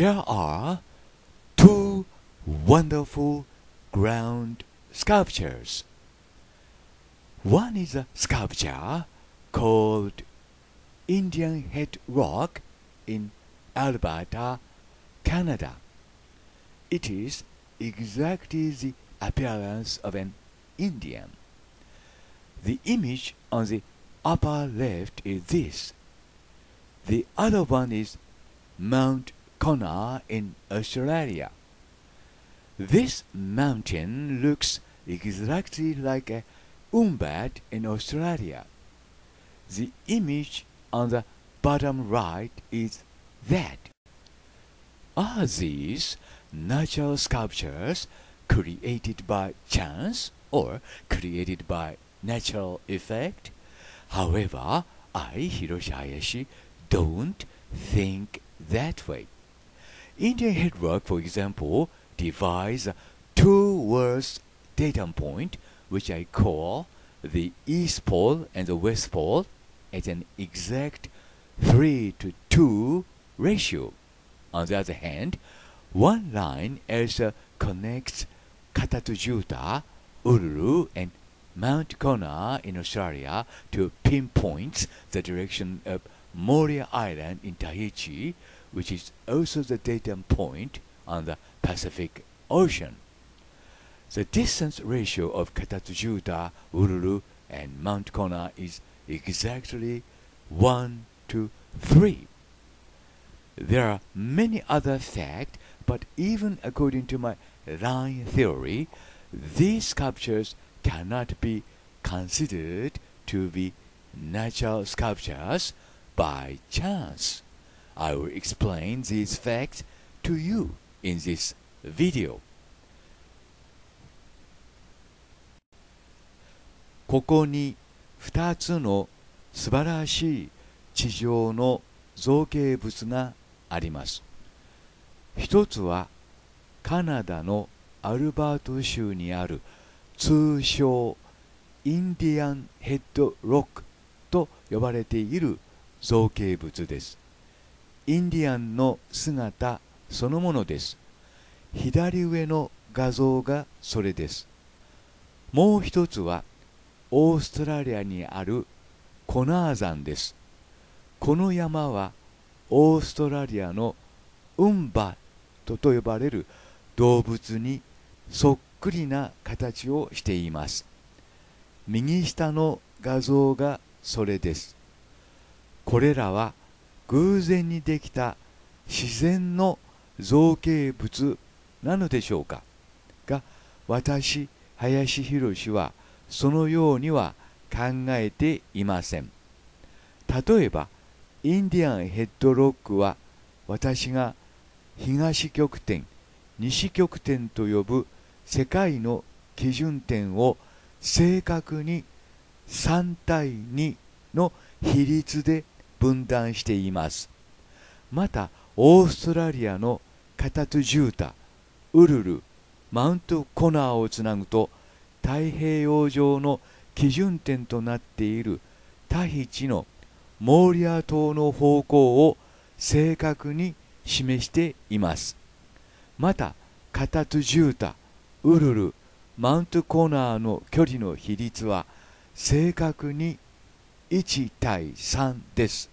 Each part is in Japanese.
here are two wonderful ground sculptures. One is a sculpture called Indian Head Rock in Alberta, Canada. It is exactly the appearance of an Indian. The image on the upper left is this. The other one is Mount Kona in Australia. This mountain looks exactly like a Umbat in Australia. The image on the bottom right is that. Are these natural sculptures created by chance or created by natural effect? However, I, Hiroshi Hayashi, don't think that way. Indian headwork, for example, divides two worlds datum point, which I call the East Pole and the West Pole, at an exact 3 to 2 ratio. On the other hand, one line also connects Katatujuta, Uluru, and Mount Kona in Australia to pinpoint the direction of Moria Island in Tahiti, which is also the datum point on the Pacific Ocean. The distance ratio of Katatsujuta, Uluru, and Mount Kona is exactly 1 to 3. There are many other facts, but even according to my line theory, these sculptures cannot be considered to be natural sculptures by chance. I will explain these facts to you in this video. ここに2つの素晴らしい地上の造形物があります。一つはカナダのアルバート州にある通称インディアンヘッドロックと呼ばれている造形物です。インディアンの姿そのものです左上の画像がそれですもう一つはオーストラリアにあるコナー山ですこの山はオーストラリアのウンバットと呼ばれる動物にそっくりな形をしています右下の画像がそれですこれらは偶然にできた自然の造形物なのでしょうかが私林博はそのようには考えていません例えばインディアンヘッドロックは私が東極点西極点と呼ぶ世界の基準点を正確に3対2の比率で分断していますまたオーストラリアのカタトゥジュータウルルマウントコナーをつなぐと太平洋上の基準点となっているタヒチのモーリア島の方向を正確に示していますまたカタトゥジュータウルルマウントコナーの距離の比率は正確に1対3です。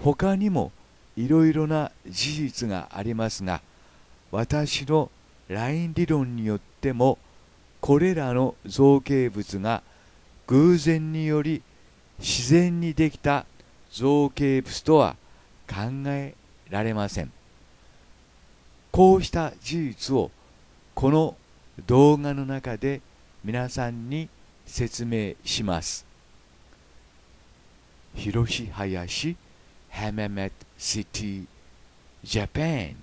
他にもいろいろな事実がありますが、私のライン理論によっても、これらの造形物が偶然により自然にできた造形物とは考えられません。こうした事実をこの動画の中で皆さんに説明します。広林、ヘメメット、シティ、ジャパン。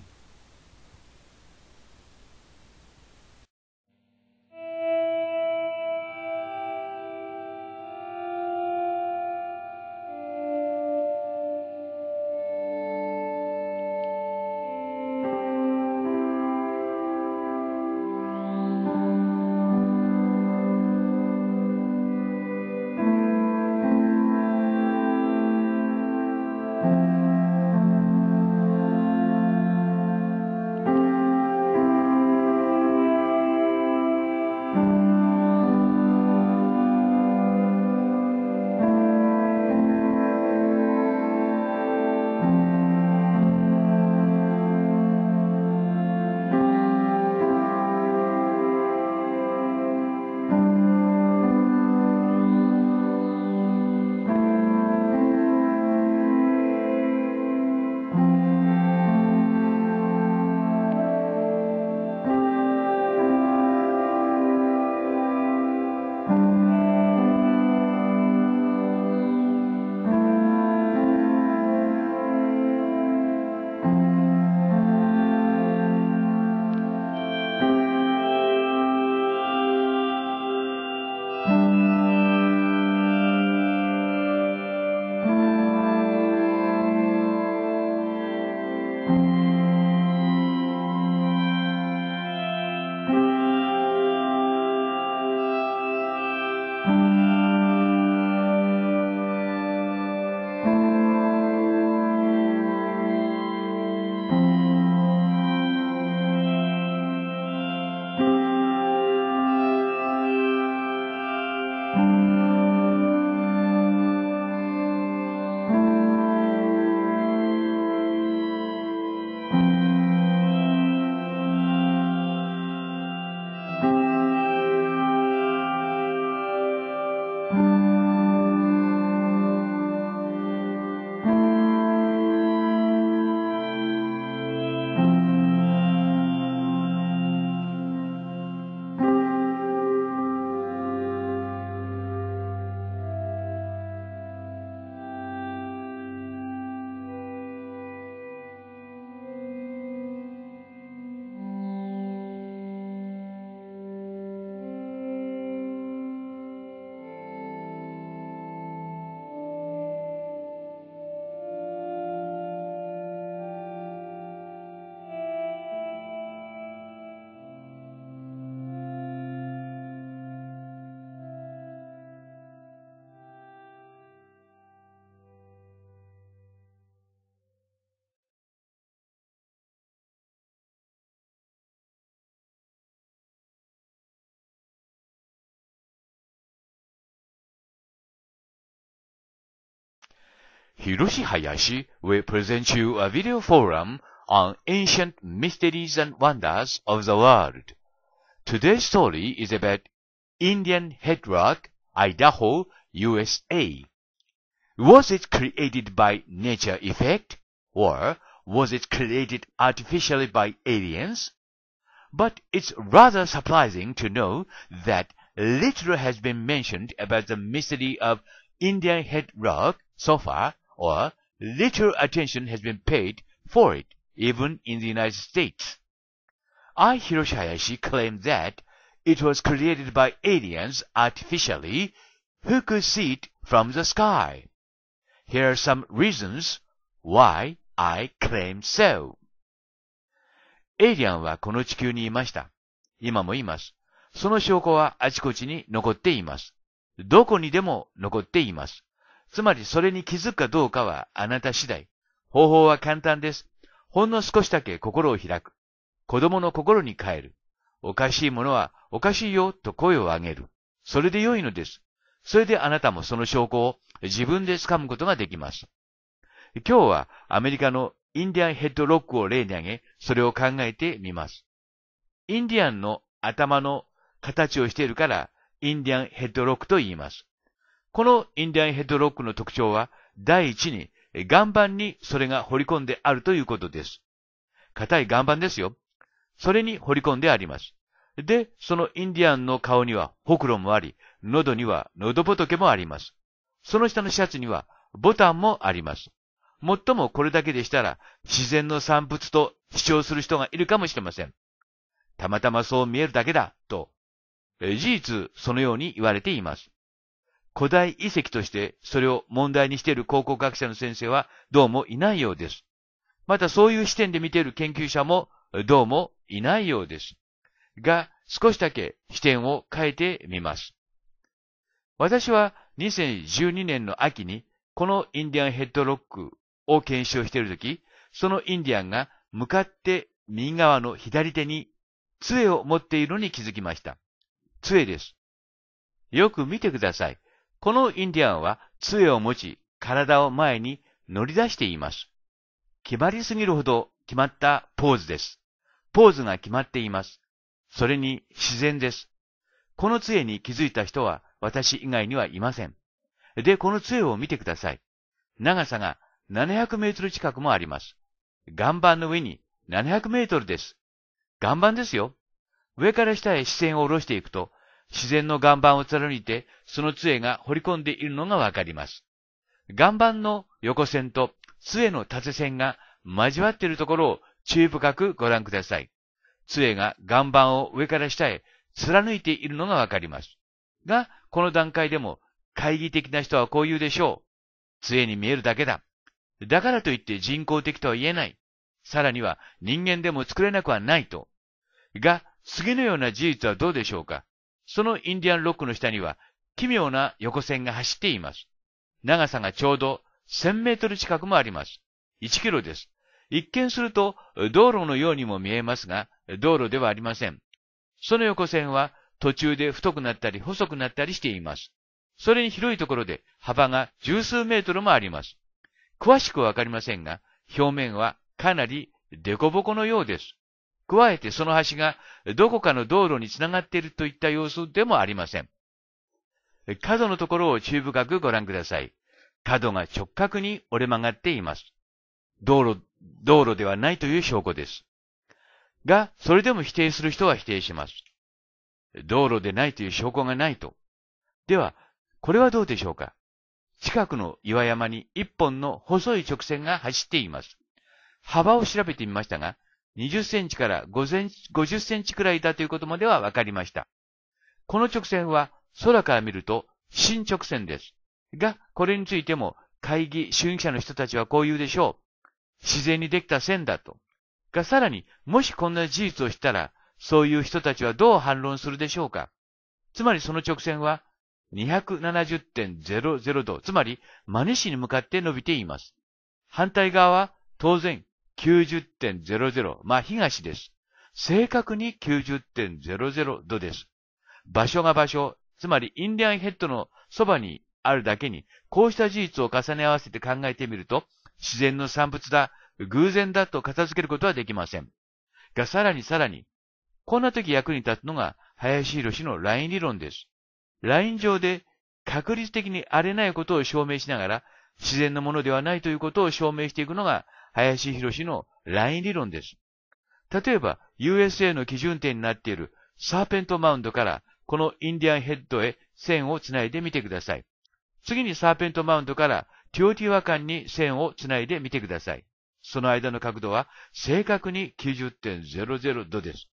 Hiroshi Hayashi will present you a video forum on ancient mysteries and wonders of the world. Today's story is about Indian Headrock, Idaho, USA. Was it created by nature effect or was it created artificially by aliens? But it's rather surprising to know that little has been mentioned about the mystery of Indian Head Rock so far or little attention has been paid for it, even in the United States. I, Hiroshi Hayashi, claim e d that it was created by aliens artificially who could see it from the sky. Here are some reasons why I claim so. エイリアンはこの地球にいました。今もいます。その証拠はあちこちに残っています。どこにでも残っています。つまりそれに気づくかどうかはあなた次第。方法は簡単です。ほんの少しだけ心を開く。子供の心に変える。おかしいものはおかしいよと声を上げる。それで良いのです。それであなたもその証拠を自分で掴むことができます。今日はアメリカのインディアンヘッドロックを例に挙げ、それを考えてみます。インディアンの頭の形をしているから、インディアンヘッドロックと言います。このインディアンヘッドロックの特徴は、第一に、岩盤にそれが掘り込んであるということです。硬い岩盤ですよ。それに掘り込んであります。で、そのインディアンの顔にはほくろもあり、喉には喉仏もあります。その下のシャツにはボタンもあります。もっともこれだけでしたら、自然の産物と主張する人がいるかもしれません。たまたまそう見えるだけだ、と。事実、そのように言われています。古代遺跡としてそれを問題にしている考古学者の先生はどうもいないようです。またそういう視点で見ている研究者もどうもいないようです。が、少しだけ視点を変えてみます。私は2012年の秋にこのインディアンヘッドロックを検証しているとき、そのインディアンが向かって右側の左手に杖を持っているのに気づきました。杖です。よく見てください。このインディアンは杖を持ち、体を前に乗り出しています。決まりすぎるほど決まったポーズです。ポーズが決まっています。それに自然です。この杖に気づいた人は私以外にはいません。で、この杖を見てください。長さが700メートル近くもあります。岩盤の上に700メートルです。岩盤ですよ。上から下へ視線を下ろしていくと、自然の岩盤を貫いて、その杖が掘り込んでいるのがわかります。岩盤の横線と杖の縦線が交わっているところを注意深くご覧ください。杖が岩盤を上から下へ貫いているのがわかります。が、この段階でも、懐疑的な人はこう言うでしょう。杖に見えるだけだ。だからといって人工的とは言えない。さらには人間でも作れなくはないと。が、次のような事実はどうでしょうかそのインディアンロックの下には奇妙な横線が走っています。長さがちょうど1000メートル近くもあります。1キロです。一見すると道路のようにも見えますが、道路ではありません。その横線は途中で太くなったり細くなったりしています。それに広いところで幅が十数メートルもあります。詳しくわかりませんが、表面はかなり凸凹のようです。加えてその橋がどこかの道路につながっているといった様子でもありません。角のところを注意深くご覧ください。角が直角に折れ曲がっています。道路、道路ではないという証拠です。が、それでも否定する人は否定します。道路でないという証拠がないと。では、これはどうでしょうか近くの岩山に一本の細い直線が走っています。幅を調べてみましたが、20センチから50センチくらいだということまでは分かりました。この直線は空から見ると新直線です。が、これについても会議、主義者の人たちはこう言うでしょう。自然にできた線だと。が、さらに、もしこんな事実をしたら、そういう人たちはどう反論するでしょうか。つまりその直線は270.00度、つまり真西に向かって伸びています。反対側は当然90.00、まあ、東です。正確に90.00度です。場所が場所、つまりインディアンヘッドのそばにあるだけに、こうした事実を重ね合わせて考えてみると、自然の産物だ、偶然だと片付けることはできません。が、さらにさらに、こんな時役に立つのが、林博士のライン理論です。ライン上で確率的に荒れないことを証明しながら、自然のものではないということを証明していくのが、林博士のライン理論です。例えば、USA の基準点になっているサーペントマウンドから、このインディアンヘッドへ線をつないでみてください。次にサーペントマウンドからティオティワ間に線をつないでみてください。その間の角度は正確に90.00度です。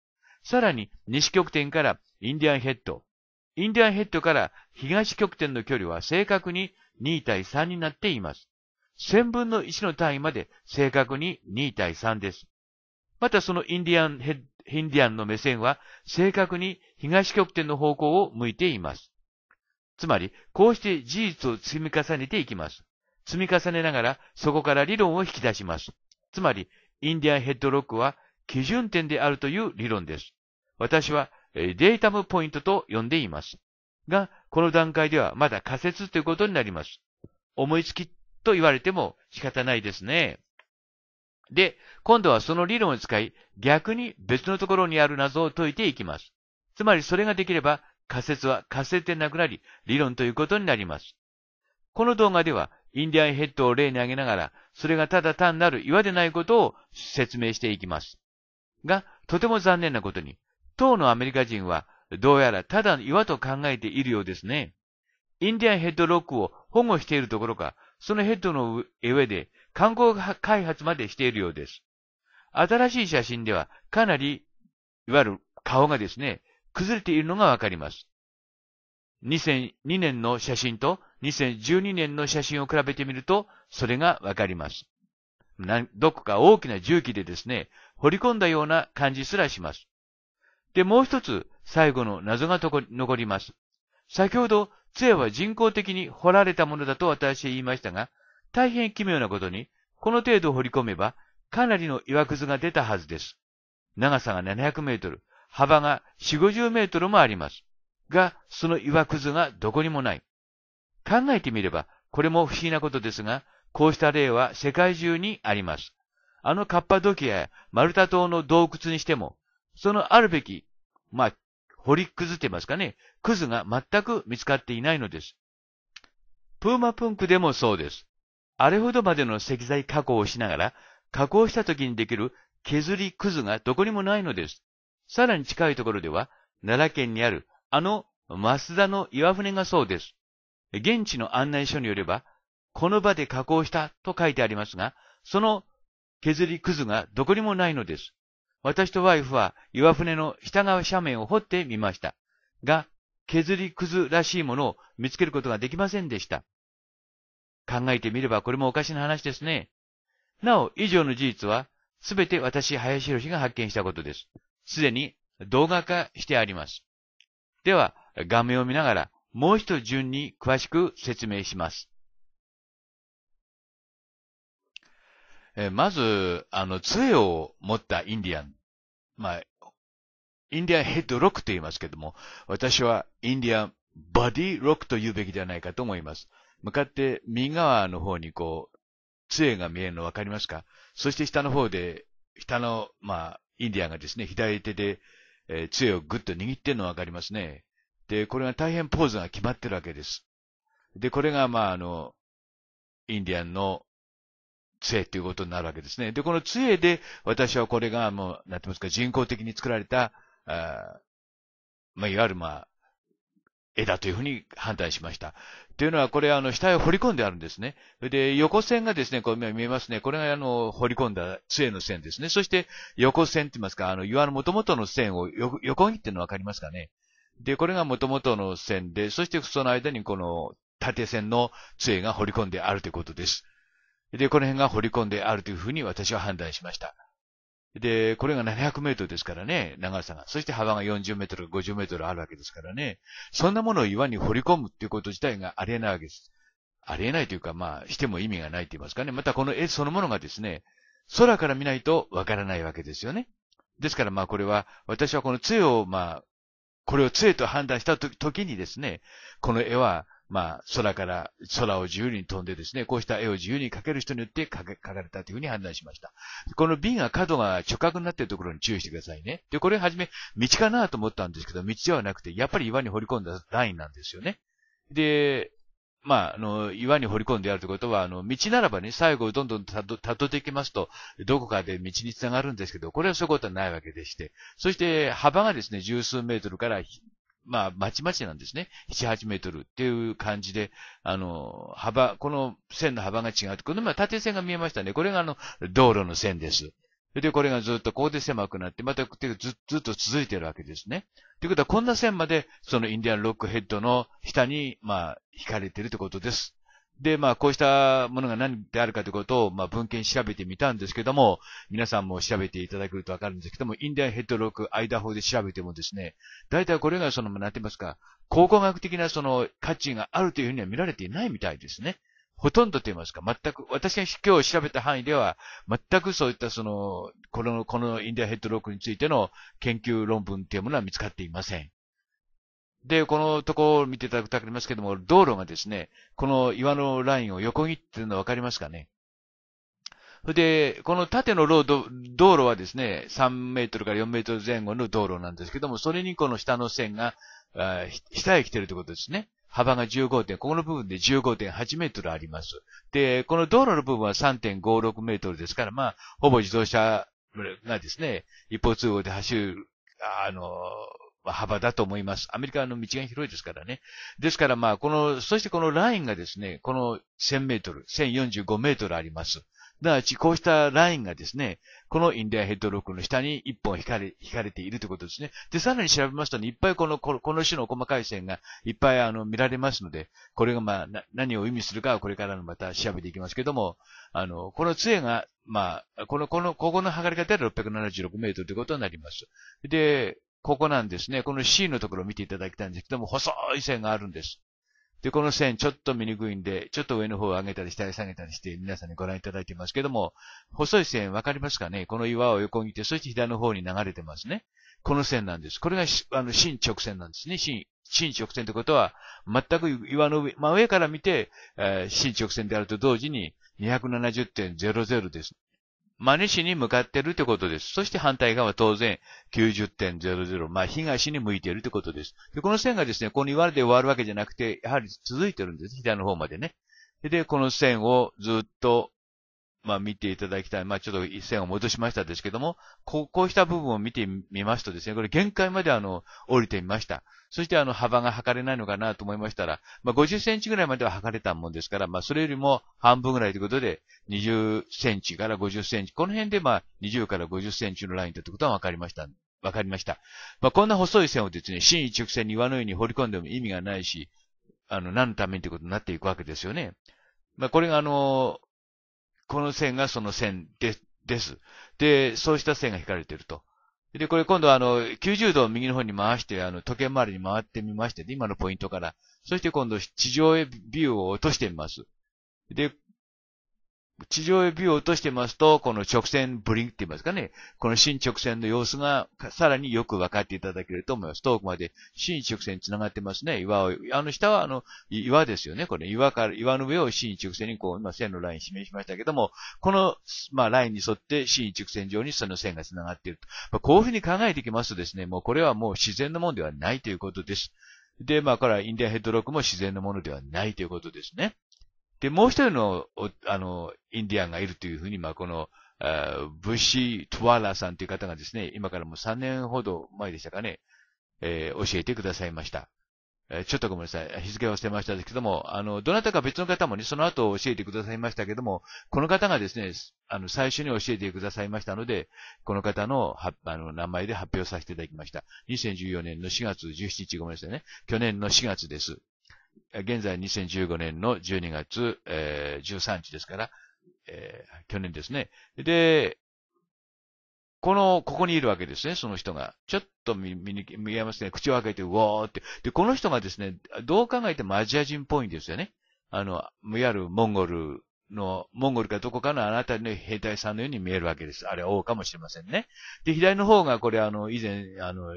さらに、西極点からインディアンヘッド、インディアンヘッドから東極点の距離は正確に2対3になっています。1000分の1の単位まで正確に2対3です。またそのインディアンヘッ、インディアンの目線は正確に東極点の方向を向いています。つまり、こうして事実を積み重ねていきます。積み重ねながら、そこから理論を引き出します。つまり、インディアンヘッドロックは基準点であるという理論です。私は、データムポイントと呼んでいます。が、この段階ではまだ仮説ということになります。思いつきと言われても仕方ないですね。で、今度はその理論を使い、逆に別のところにある謎を解いていきます。つまりそれができれば、仮説は仮説でなくなり、理論ということになります。この動画では、インディアンヘッドを例に挙げながら、それがただ単なる岩でないことを説明していきます。が、とても残念なことに、当のアメリカ人は、どうやらただの岩と考えているようですね。インディアンヘッドロックを保護しているところか、そのヘッドの上で観光開発までしているようです。新しい写真ではかなり、いわゆる顔がですね、崩れているのがわかります。2002年の写真と2012年の写真を比べてみると、それがわかります。どこか大きな重機でですね、掘り込んだような感じすらします。で、もう一つ、最後の謎が残ります。先ほど杖は人工的に掘られたものだと私は言いましたが、大変奇妙なことに、この程度掘り込めば、かなりの岩くずが出たはずです。長さが700メートル、幅が4、50メートルもあります。が、その岩くずがどこにもない。考えてみれば、これも不思議なことですが、こうした例は世界中にあります。あのカッパドキアやマルタ島の洞窟にしても、そのあるべき、まあ、掘り崩ってますかね、クズが全く見つかっていないのです。プーマプンクでもそうです。あれほどまでの石材加工をしながら、加工した時にできる削りくずがどこにもないのです。さらに近いところでは、奈良県にあるあのス田の岩船がそうです。現地の案内書によれば、この場で加工したと書いてありますが、その削りくずがどこにもないのです。私とワイフは岩船の下側斜面を掘ってみました。が、削りくずらしいものを見つけることができませんでした。考えてみればこれもおかしな話ですね。なお、以上の事実は、すべて私、林博が発見したことです。すでに動画化してあります。では、画面を見ながら、もう一度順に詳しく説明します。まず、あの、杖を持ったインディアン。まあ、インディアンヘッドロックと言いますけども、私はインディアンバディロックと言うべきではないかと思います。向かって右側の方にこう、杖が見えるの分かりますかそして下の方で、下の、まあ、インディアンがですね、左手で、えー、杖をぐっと握ってるの分かりますね。で、これが大変ポーズが決まってるわけです。で、これが、まあ、あの、インディアンの杖っていうことになるわけですね。で、この杖で、私はこれがもう、なんて言いますか、人工的に作られた、あまあ、いわゆるまあ、絵だというふうに判断しました。というのは、これ、あの、下へ掘り込んであるんですね。で、横線がですね、こう見えますね。これが、あの、掘り込んだ杖の線ですね。そして、横線って言いますか、あの、岩の元々の線を横切ってるのわかりますかね。で、これが元々の線で、そしてその間にこの縦線の杖が掘り込んであるということです。で、この辺が掘り込んであるというふうに私は判断しました。で、これが700メートルですからね、長さが。そして幅が40メートル、50メートルあるわけですからね。そんなものを岩に掘り込むっていうこと自体がありえないわけです。ありえないというか、まあ、しても意味がないと言いますかね。またこの絵そのものがですね、空から見ないとわからないわけですよね。ですからまあこれは、私はこの杖をまあ、これを杖と判断したときにですね、この絵はまあ、空から、空を自由に飛んでですね、こうした絵を自由に描ける人によって描かれたというふうに判断しました。この瓶が角が直角になっているところに注意してくださいね。で、これはじめ、道かなと思ったんですけど、道ではなくて、やっぱり岩に掘り込んだラインなんですよね。で、まあ、あの、岩に掘り込んでやるということは、あの、道ならばね、最後どんどんたど、たどっていきますと、どこかで道につながるんですけど、これはそういうことはないわけでして、そして幅がですね、十数メートルからまあ、まちまちなんですね。7、8メートルっていう感じで、あの、幅、この線の幅が違う。この今、縦線が見えましたね。これがあの、道路の線です。で、これがずっとこうで狭くなって、またずずっと続いてるわけですね。ということは、こんな線まで、そのインディアンロックヘッドの下に、まあ、引かれてるってことです。で、まあ、こうしたものが何であるかということを、まあ、文献調べてみたんですけども、皆さんも調べていただけるとわかるんですけども、インディアンヘッドロック、アイダホで調べてもですね、大体これがその、なんて言いますか、考古学的なその価値があるというふうには見られていないみたいですね。ほとんどと言いますか、全く、私が今日調べた範囲では、全くそういったその、この、このインディアンヘッドロックについての研究論文というものは見つかっていません。で、このとこを見ていただくとわかりますけども、道路がですね、この岩のラインを横切っているのわかりますかねそれで、この縦のロード、道路はですね、3メートルから4メートル前後の道路なんですけども、それにこの下の線が、下へ来ているということですね。幅が15点、ここの部分で15.8メートルあります。で、この道路の部分は3.56メートルですから、まあ、ほぼ自動車がですね、一方通行で走る、あの、幅だと思います。アメリカの道が広いですからね。ですからまあ、この、そしてこのラインがですね、この1000メートル、1045メートルあります。なち、こうしたラインがですね、このインディアヘッドロックの下に一本引かれ、引かれているということですね。で、さらに調べましたね、いっぱいこの、この種の細かい線がいっぱいあの見られますので、これがまあ、な、何を意味するかはこれからのまた調べていきますけども、あの、この杖が、まあ、この、この、ここの測り方で676メートルということになります。で、ここなんですね。この C のところを見ていただきたいんですけども、細い線があるんです。で、この線ちょっと見にくいんで、ちょっと上の方を上げたり下に下げたりして皆さんにご覧いただいてますけども、細い線わかりますかねこの岩を横切って、そして左の方に流れてますね。この線なんです。これが、あの、新直線なんですね。新、新直線ってことは、全く岩の上、まあ、上から見て、えー、新直線であると同時に270.00です。真西に向かってるってことです。そして反対側は当然90.00、まあ東に向いているってことです。で、この線がですね、この言われで終わるわけじゃなくて、やはり続いてるんです。左の方までね。で、この線をずっとまあ見ていただきたい。まあちょっと一線を戻しましたですけども、こうした部分を見てみますとですね、これ限界まであの、降りてみました。そしてあの、幅が測れないのかなと思いましたら、まあ50センチぐらいまでは測れたもんですから、まあそれよりも半分ぐらいということで、20センチから50センチ、この辺でまあ20から50センチのラインだということは分かりました。分かりました。まあこんな細い線をですね、真一直線に岩のように掘り込んでも意味がないし、あの、何のためにということになっていくわけですよね。まあ、これがあの、この線がその線で、です。で、そうした線が引かれていると。で、これ今度はあの、90度を右の方に回して、あの、時計回りに回ってみまして、今のポイントから。そして今度、地上へビューを落としてみます。で、地上へビューを落としてますと、この直線ブリンクって言いますかね、この新直線の様子がさらによく分かっていただけると思います。遠くまで新直線繋がってますね。岩を、あの下はあの岩ですよね。これ岩から、岩の上を新直線にこう、今線のライン示しましたけども、この、まあラインに沿って新直線上にその線が繋がっていると。まあ、こういうふうに考えていきますとですね、もうこれはもう自然のものではないということです。で、まあ、これはインディアヘッドロックも自然のものではないということですね。で、もう一人の、あの、インディアンがいるというふうに、まあ、この、ブシ・トワーラさんという方がですね、今からもう3年ほど前でしたかね、えー、教えてくださいました。えー、ちょっとごめんなさい。日付を忘れましたけども、あの、どなたか別の方もね、その後教えてくださいましたけども、この方がですね、あの、最初に教えてくださいましたので、この方の、は、あの、名前で発表させていただきました。2014年の4月17日、ごめんなさいね。去年の4月です。現在2015年の12月、えー、13日ですから、えー、去年ですね。で、この、ここにいるわけですね、その人が。ちょっと見、見えますね。口を開けて、うおーって。で、この人がですね、どう考えてもアジア人っぽいんですよね。あの、いわゆるモンゴルの、モンゴルかどこかのあなたの兵隊さんのように見えるわけです。あれは王かもしれませんね。で、左の方がこれあの、以前、あの、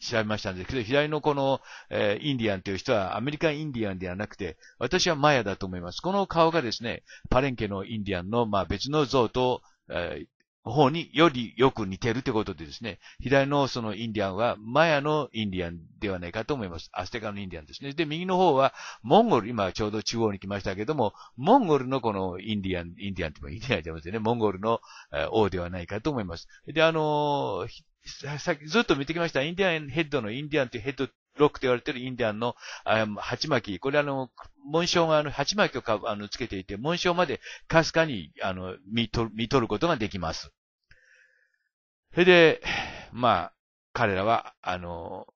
調べましたんですけど、左のこの、えー、インディアンという人はアメリカンインディアンではなくて、私はマヤだと思います。この顔がですね、パレンケのインディアンの、まあ、別の像と、えー、方によりよく似てるってことでですね、左のそのインディアンはマヤのインディアンではないかと思います。アステカのインディアンですね。で、右の方はモンゴル、今ちょうど中央に来ましたけども、モンゴルのこのインディアン、インディアンってもインディアンじゃませんね、モンゴルの王ではないかと思います。で、あのー、さっきずっと見てきました、インディアンヘッドのインディアンというヘッドロックと言われているインディアンの、あ鉢巻き。これあの、紋章があの、鉢巻きをか、あの、つけていて、紋章までかすかに、あの、見と見とることができます。それで、まあ、彼らは、あの、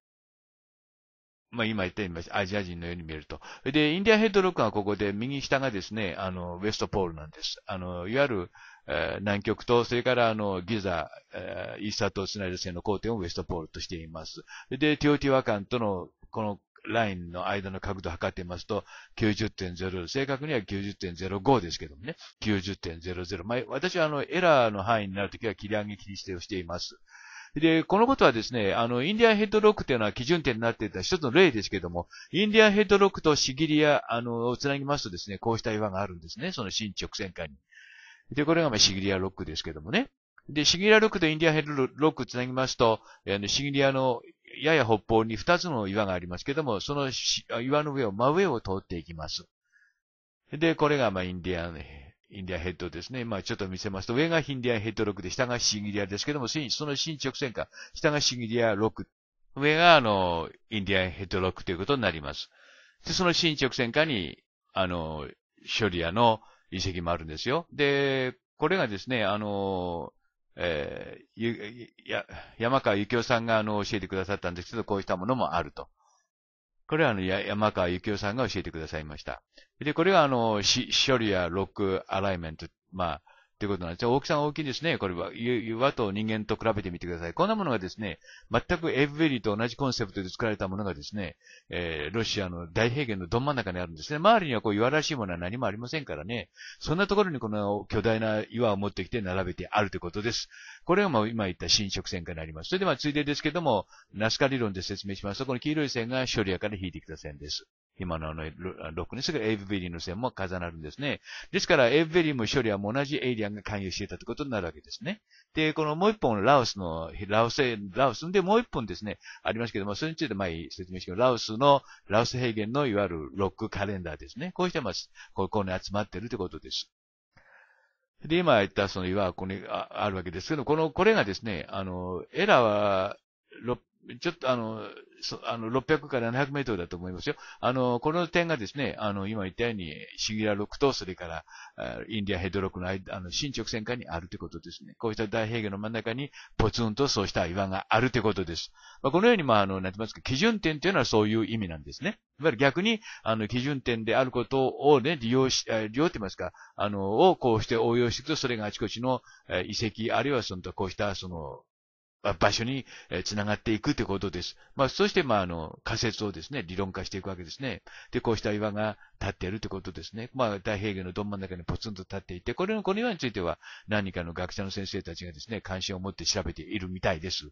まあ、今言ったようにアジア人のように見えると。で、インディアンヘッドロックはここで、右下がですね、あの、ウェストポールなんです。あの、いわゆる、えー、南極と、それからあの、ギザ、えー、イースター島スナイル線の交点をウェストポールとしています。で、ティオティワカンとの、このラインの間の角度を測ってみますと、90.0、正確には90.05ですけどもね、90.00。まあ、私はあの、エラーの範囲になるときは切り上げ切り指てをしています。で、このことはですね、あの、インディアンヘッドロックというのは基準点になっていた一つの例ですけども、インディアンヘッドロックとシギリア、あの、をつなぎますとですね、こうした岩があるんですね、その新直線下に。で、これがまあシギリアロックですけどもね。で、シギリアロックとインディアンヘッドロックつなぎますと、あのシギリアのやや北方に二つの岩がありますけども、その岩の上を、真上を通っていきます。で、これが、まあ、インディアン、インディアンヘッドですね。まあ、ちょっと見せますと、上がインディアンヘッドロックで、下がシンギリアですけども、その新直線か、下がシンギリア6。上が、あの、インディアンヘッドロックということになります。で、その新直線下に、あの、ショリアの遺跡もあるんですよ。で、これがですね、あの、えー、ゆ、や、山川幸雄さんがあの、教えてくださったんですけど、こうしたものもあると。これはあの、山川幸雄さんが教えてくださいました。で、これはあの、し、処理やロックアライメント、まあ、ということなんですよ。大きさが大きいですね。これは、岩と人間と比べてみてください。こんなものがですね、全くエイブベリーと同じコンセプトで作られたものがですね、えー、ロシアの大平原のど真ん中にあるんですね。周りにはこう岩らしいものは何もありませんからね。そんなところにこの巨大な岩を持ってきて並べてあるということです。これがもう今言った侵食線化になります。それではついでですけども、ナスカ理論で説明しますと、この黄色い線がショリアから引いてきた線です。今のあのクですが、エイブベリーの線も重なるんですね。ですから、エイブベリーも処理は同じエイリアンが関与していたということになるわけですね。で、このもう一本、ラオスの、ラオス、ラオスでもう一本ですね、ありますけども、それについて前説明してラオスの、ラオス平原のいわゆるロックカレンダーですね。こうしてます。ここに集まっているということです。で、今言ったその岩はここにあるわけですけど、この、これがですね、あの、エラーは、ちょっとあの、そあの、600から700メートルだと思いますよ。あの、この点がですね、あの、今言ったように、シギラ6と、それから、インディアヘッドロックの間、あの、新直線下にあるということですね。こうした大平原の真ん中に、ポツンとそうした岩があるということです。まあ、このように、まあ、あの、なんて言いますか、基準点というのはそういう意味なんですね。いわゆる逆に、あの、基準点であることをね、利用し、利用って言いますか、あの、をこうして応用していくと、それがあちこちの遺跡、あるいはその、こうした、その、場所に繋がっていくということです。まあ、そして、まあ、あの、仮説をですね、理論化していくわけですね。で、こうした岩が立っているということですね。まあ、太平洋のど真ん中にポツンと立っていて、これの、この岩については何かの学者の先生たちがですね、関心を持って調べているみたいです。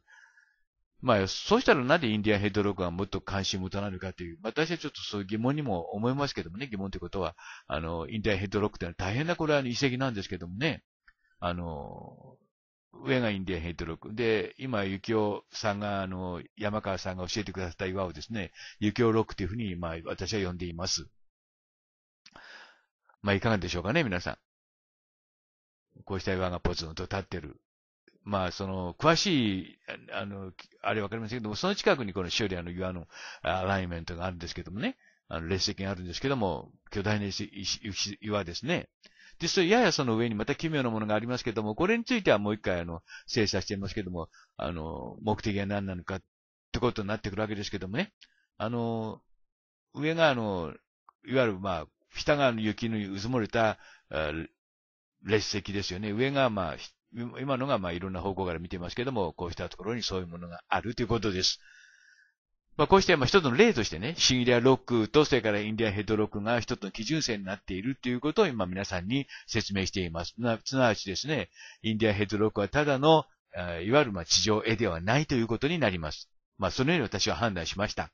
まあ、そうしたらなんでインディアンヘッドロックがもっと関心持たないのかという、私はちょっとそういう疑問にも思いますけどもね、疑問ということは、あの、インディアンヘッドロックというのは大変なこれは遺跡なんですけどもね、あの、上がインディアンヘイトロック。で、今、幸きさんが、あの、山川さんが教えてくださった岩をですね、幸きロックというふうに、まあ、私は呼んでいます。まあ、いかがでしょうかね、皆さん。こうした岩がポツンと立ってる。まあ、その、詳しい、あの、あれわかりませんけども、その近くにこの修理あの岩のアライメントがあるんですけどもね、あの、列石があるんですけども、巨大な石岩ですね。で、それややその上にまた奇妙なものがありますけども、これについてはもう一回あの、精査していますけども、あの、目的は何なのかってことになってくるわけですけどもね。あの、上があの、いわゆるまあ、下が雪の渦漏れた、列石ですよね。上がまあ、今のがまあいろんな方向から見てますけども、こうしたところにそういうものがあるということです。まあ、こうしてまあ一つの例としてね、シンリアロックとそれからインディアヘッドロックが一つの基準線になっているということを今皆さんに説明しています。すなわちですね、インディアヘッドロックはただの、いわゆるまあ地上絵ではないということになります。まあ、そのように私は判断しました。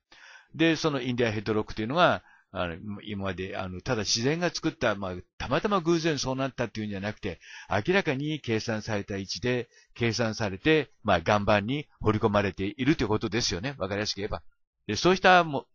で、そのインディアヘッドロックというのは、あの、今まで、あの、ただ自然が作った、まあ、たまたま偶然そうなったっていうんじゃなくて、明らかに計算された位置で、計算されて、まあ、岩盤に掘り込まれているということですよね。わかりやすく言えば。で、そうしたも、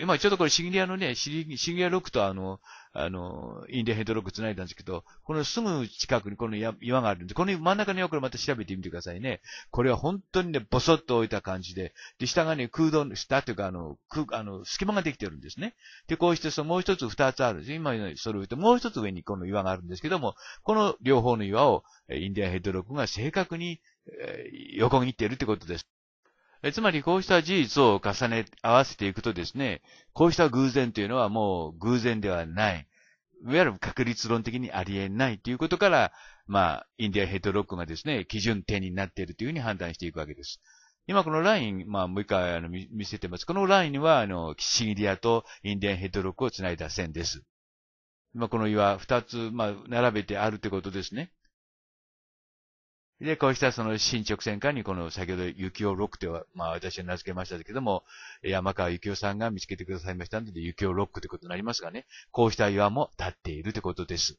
今ちょっとこれシギリアのね、シンギアロックとあの、あの、インディアヘッドロック繋いだんですけど、このすぐ近くにこの岩があるんで、この真ん中の岩からまた調べてみてくださいね。これは本当にね、ボソッと置いた感じで、で、下がね、空洞、下というかあの、空、あの、隙間ができてるんですね。で、こうしてそのもう一つ二つあるんです。今それを言って、もう一つ上にこの岩があるんですけども、この両方の岩を、インディアヘッドロックが正確に、えー、横切っているってことです。つまりこうした事実を重ね合わせていくとですね、こうした偶然というのはもう偶然ではない。いわゆる確率論的にありえないということから、まあ、インディアヘッドロックがですね、基準点になっているというふうに判断していくわけです。今このライン、まあ、もう一回あの見せてます。このラインは、あの、シギリアとインディアンヘッドロックをつないだ線です。この岩二つ、まあ、並べてあるってことですね。で、こうしたその新直線下に、この先ほど幸をロックとは、まあ私は名付けましたけども、山川幸男さんが見つけてくださいましたので、幸をロックということになりますがね、こうした岩も立っているということです。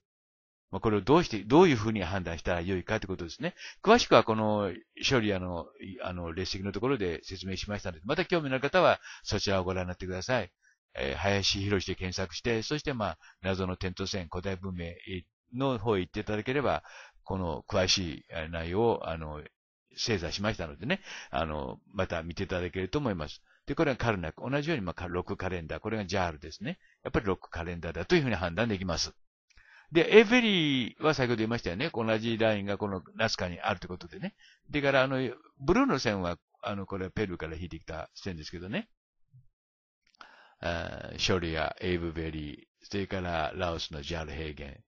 まあ、これをどうして、どういうふうに判断したらよいかということですね。詳しくはこの、処理あの、あの、列席のところで説明しましたので、また興味のある方はそちらをご覧になってください。えー、林博士で検索して、そしてまあ、謎の点灯線、古代文明の方へ行っていただければ、この詳しい内容を、あの、精査しましたのでね、あの、また見ていただけると思います。で、これがカルナック。同じように、まあ、ロックカレンダー。これがジャールですね。やっぱりロックカレンダーだというふうに判断できます。で、エーフェリーは先ほど言いましたよね。同じラインがこのナスカにあるということでね。でから、あの、ブルーの線は、あの、これはペルーから引いてきた線ですけどね。あショリア、エイブベリー、それからラオスのジャール平原、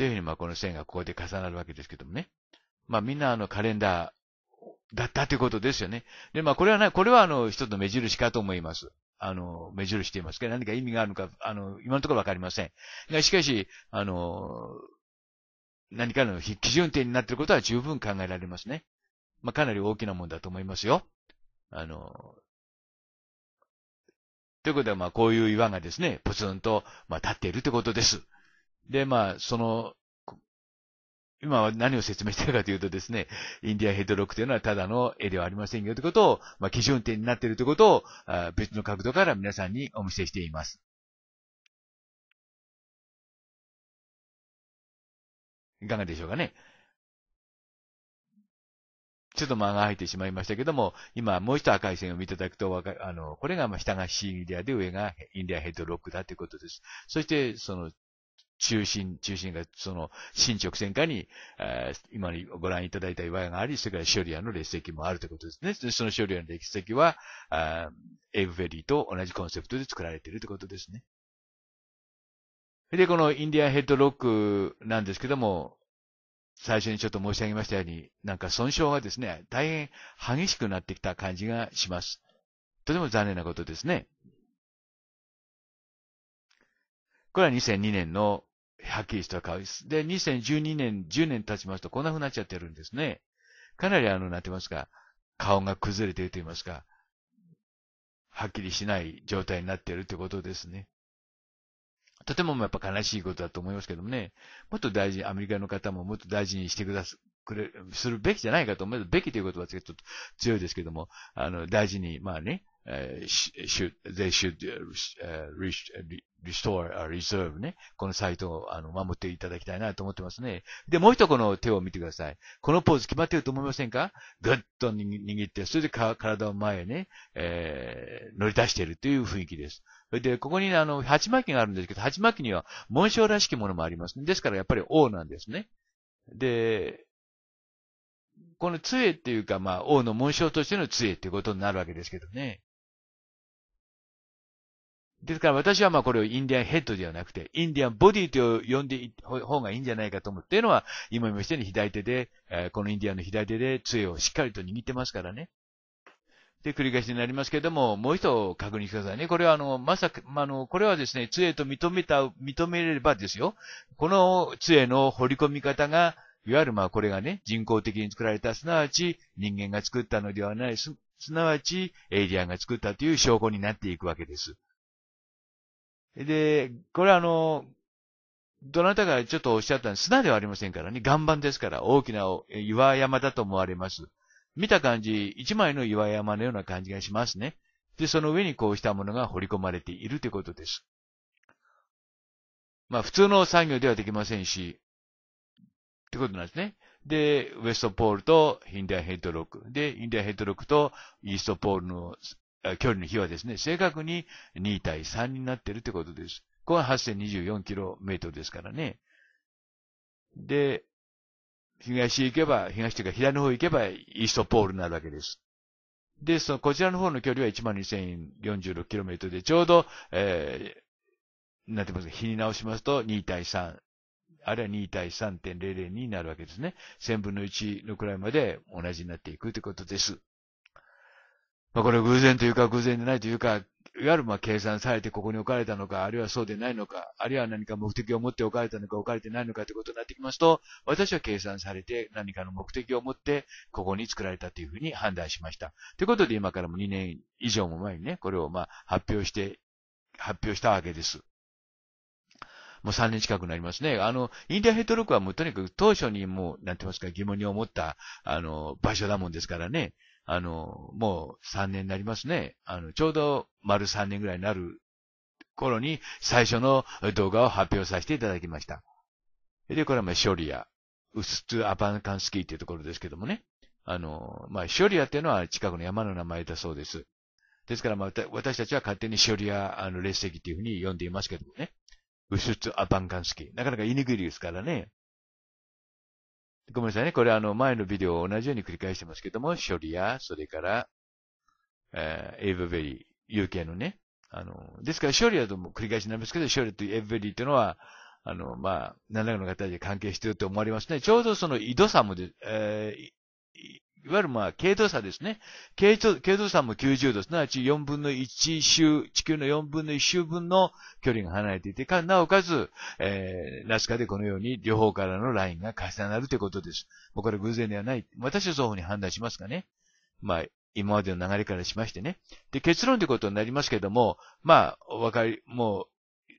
というふうに、まあ、この線がここで重なるわけですけどもね。まあ、みんなあのカレンダーだったということですよね。で、まあ、これはね、これはあの、一つの目印かと思います。あの、目印していますけど、何か意味があるのか、あの、今のところわかりません。が、しかし、あの、何かの基準点になっていることは十分考えられますね。まあ、かなり大きなもんだと思いますよ。あの、ということは、まあ、こういう岩がですね、ポツンと、まあ、立っているということです。で、まあ、その、今は何を説明したかというとですね、インディアンヘッドロックというのはただの絵ではありませんよということを、まあ、基準点になっているということを、あ別の角度から皆さんにお見せしています。いかがでしょうかね。ちょっと間が空いてしまいましたけども、今もう一度赤い線を見ていただくとわかあの、これがま下がシーイディアで上がインディアヘッドロックだということです。そして、その中心、中心がその新直線下に、えー、今ご覧いただいた岩屋があり、それからショリアの列席もあるということですね。そのショリアの列席は、あエイブフェリーと同じコンセプトで作られているということですね。で、このインディアンヘッドロックなんですけども、最初にちょっと申し上げましたように、なんか損傷がですね、大変激しくなってきた感じがします。とても残念なことですね。これは2002年のはっきりした顔です。で、2012年、10年経ちますとこんな風になっちゃってるんですね。かなりあの、なってますか、顔が崩れていると言いますか、はっきりしない状態になっているってことですね。とてもやっぱ悲しいことだと思いますけどもね、もっと大事、アメリカの方ももっと大事にしてくだす、くれ、するべきじゃないかと思うべきということはちょっと強いですけども、あの、大事に、まあね、h should, they should r e s t o r e a r e s e r v e ね。このサイトを守っていただきたいなと思ってますね。で、もう一個の手を見てください。このポーズ決まってると思いませんかぐっと握って、それで体を前へね、えー、乗り出しているという雰囲気です。で、ここにあの、鉢巻きがあるんですけど、鉢巻きには紋章らしきものもあります、ね。ですからやっぱり王なんですね。で、この杖っていうか、まあ、王の紋章としての杖っていうことになるわけですけどね。ですから私はまあこれをインディアンヘッドではなくて、インディアンボディと呼んでい方がいいんじゃないかと思っていうのは、今いましたように左手で、えー、このインディアンの左手で杖をしっかりと握ってますからね。で、繰り返しになりますけれども、もう一度確認してくださいね。これはあの、まさか、まあ、の、これはですね、杖と認めた、認めればですよ。この杖の掘り込み方が、いわゆるまあこれがね、人工的に作られた、すなわち人間が作ったのではない、す、すなわちエイリアンが作ったという証拠になっていくわけです。で、これあの、どなたかちょっとおっしゃった砂ではありませんからね、岩盤ですから、大きな岩山だと思われます。見た感じ、一枚の岩山のような感じがしますね。で、その上にこうしたものが掘り込まれているということです。まあ、普通の作業ではできませんし、ってことなんですね。で、ウエストポールとヒンディアヘッドロック。で、インディアヘッドロックとイーストポールの距離の比はですね、正確に2対3になっているということです。ここは 8024km ですからね。で、東へ行けば、東というか左の方行けば、イーストポールになるわけです。で、その、こちらの方の距離は 12,046km で、ちょうど、えー、なんて言いますか、日に直しますと2対3、あるいは2対3.002になるわけですね。1000分の1のくらいまで同じになっていくということです。まあ、これ偶然というか偶然でないというか、いわゆるまあ計算されてここに置かれたのか、あるいはそうでないのか、あるいは何か目的を持って置かれたのか、置かれてないのかということになってきますと、私は計算されて何かの目的を持ってここに作られたというふうに判断しました。ということで今からも2年以上も前にね、これをまあ発表して、発表したわけです。もう3年近くなりますね。あの、インディアヘッドロックはもうとにかく当初にもう、なんて言いますか、疑問に思った、あの、場所だもんですからね。あの、もう3年になりますね。あの、ちょうど丸3年ぐらいになる頃に最初の動画を発表させていただきました。で、これはまあ、ショリア、ウスツアバンカンスキーっていうところですけどもね。あの、まあ、ショリアっていうのは近くの山の名前だそうです。ですから、まあ、私たちは勝手にショリア、あの、列席っていうふうに呼んでいますけどもね。ウスツアバンカンスキー。なかなか言いにくいですからね。ごめんなさいね。これあの前のビデオを同じように繰り返してますけども、処理や、それから、えー、エイブベリー、UK のね。あの、ですから処理はどうも繰り返しになりますけど、処理とエイブベリーというのは、あの、まあ、何らかの形で関係していると思われますね。ちょうどその井戸んもで、えいわゆるまあ、軽度差ですね。軽度、軽度差も90度すなわち4分の1周、地球の4分の1周分の距離が離れていて、かなおかつ、えー、ナスカでこのように両方からのラインが重なるということです。もうこれ偶然ではない。私はそういうふうに判断しますかね。まあ、今までの流れからしましてね。で、結論ということになりますけども、まあ、お分かり、もう、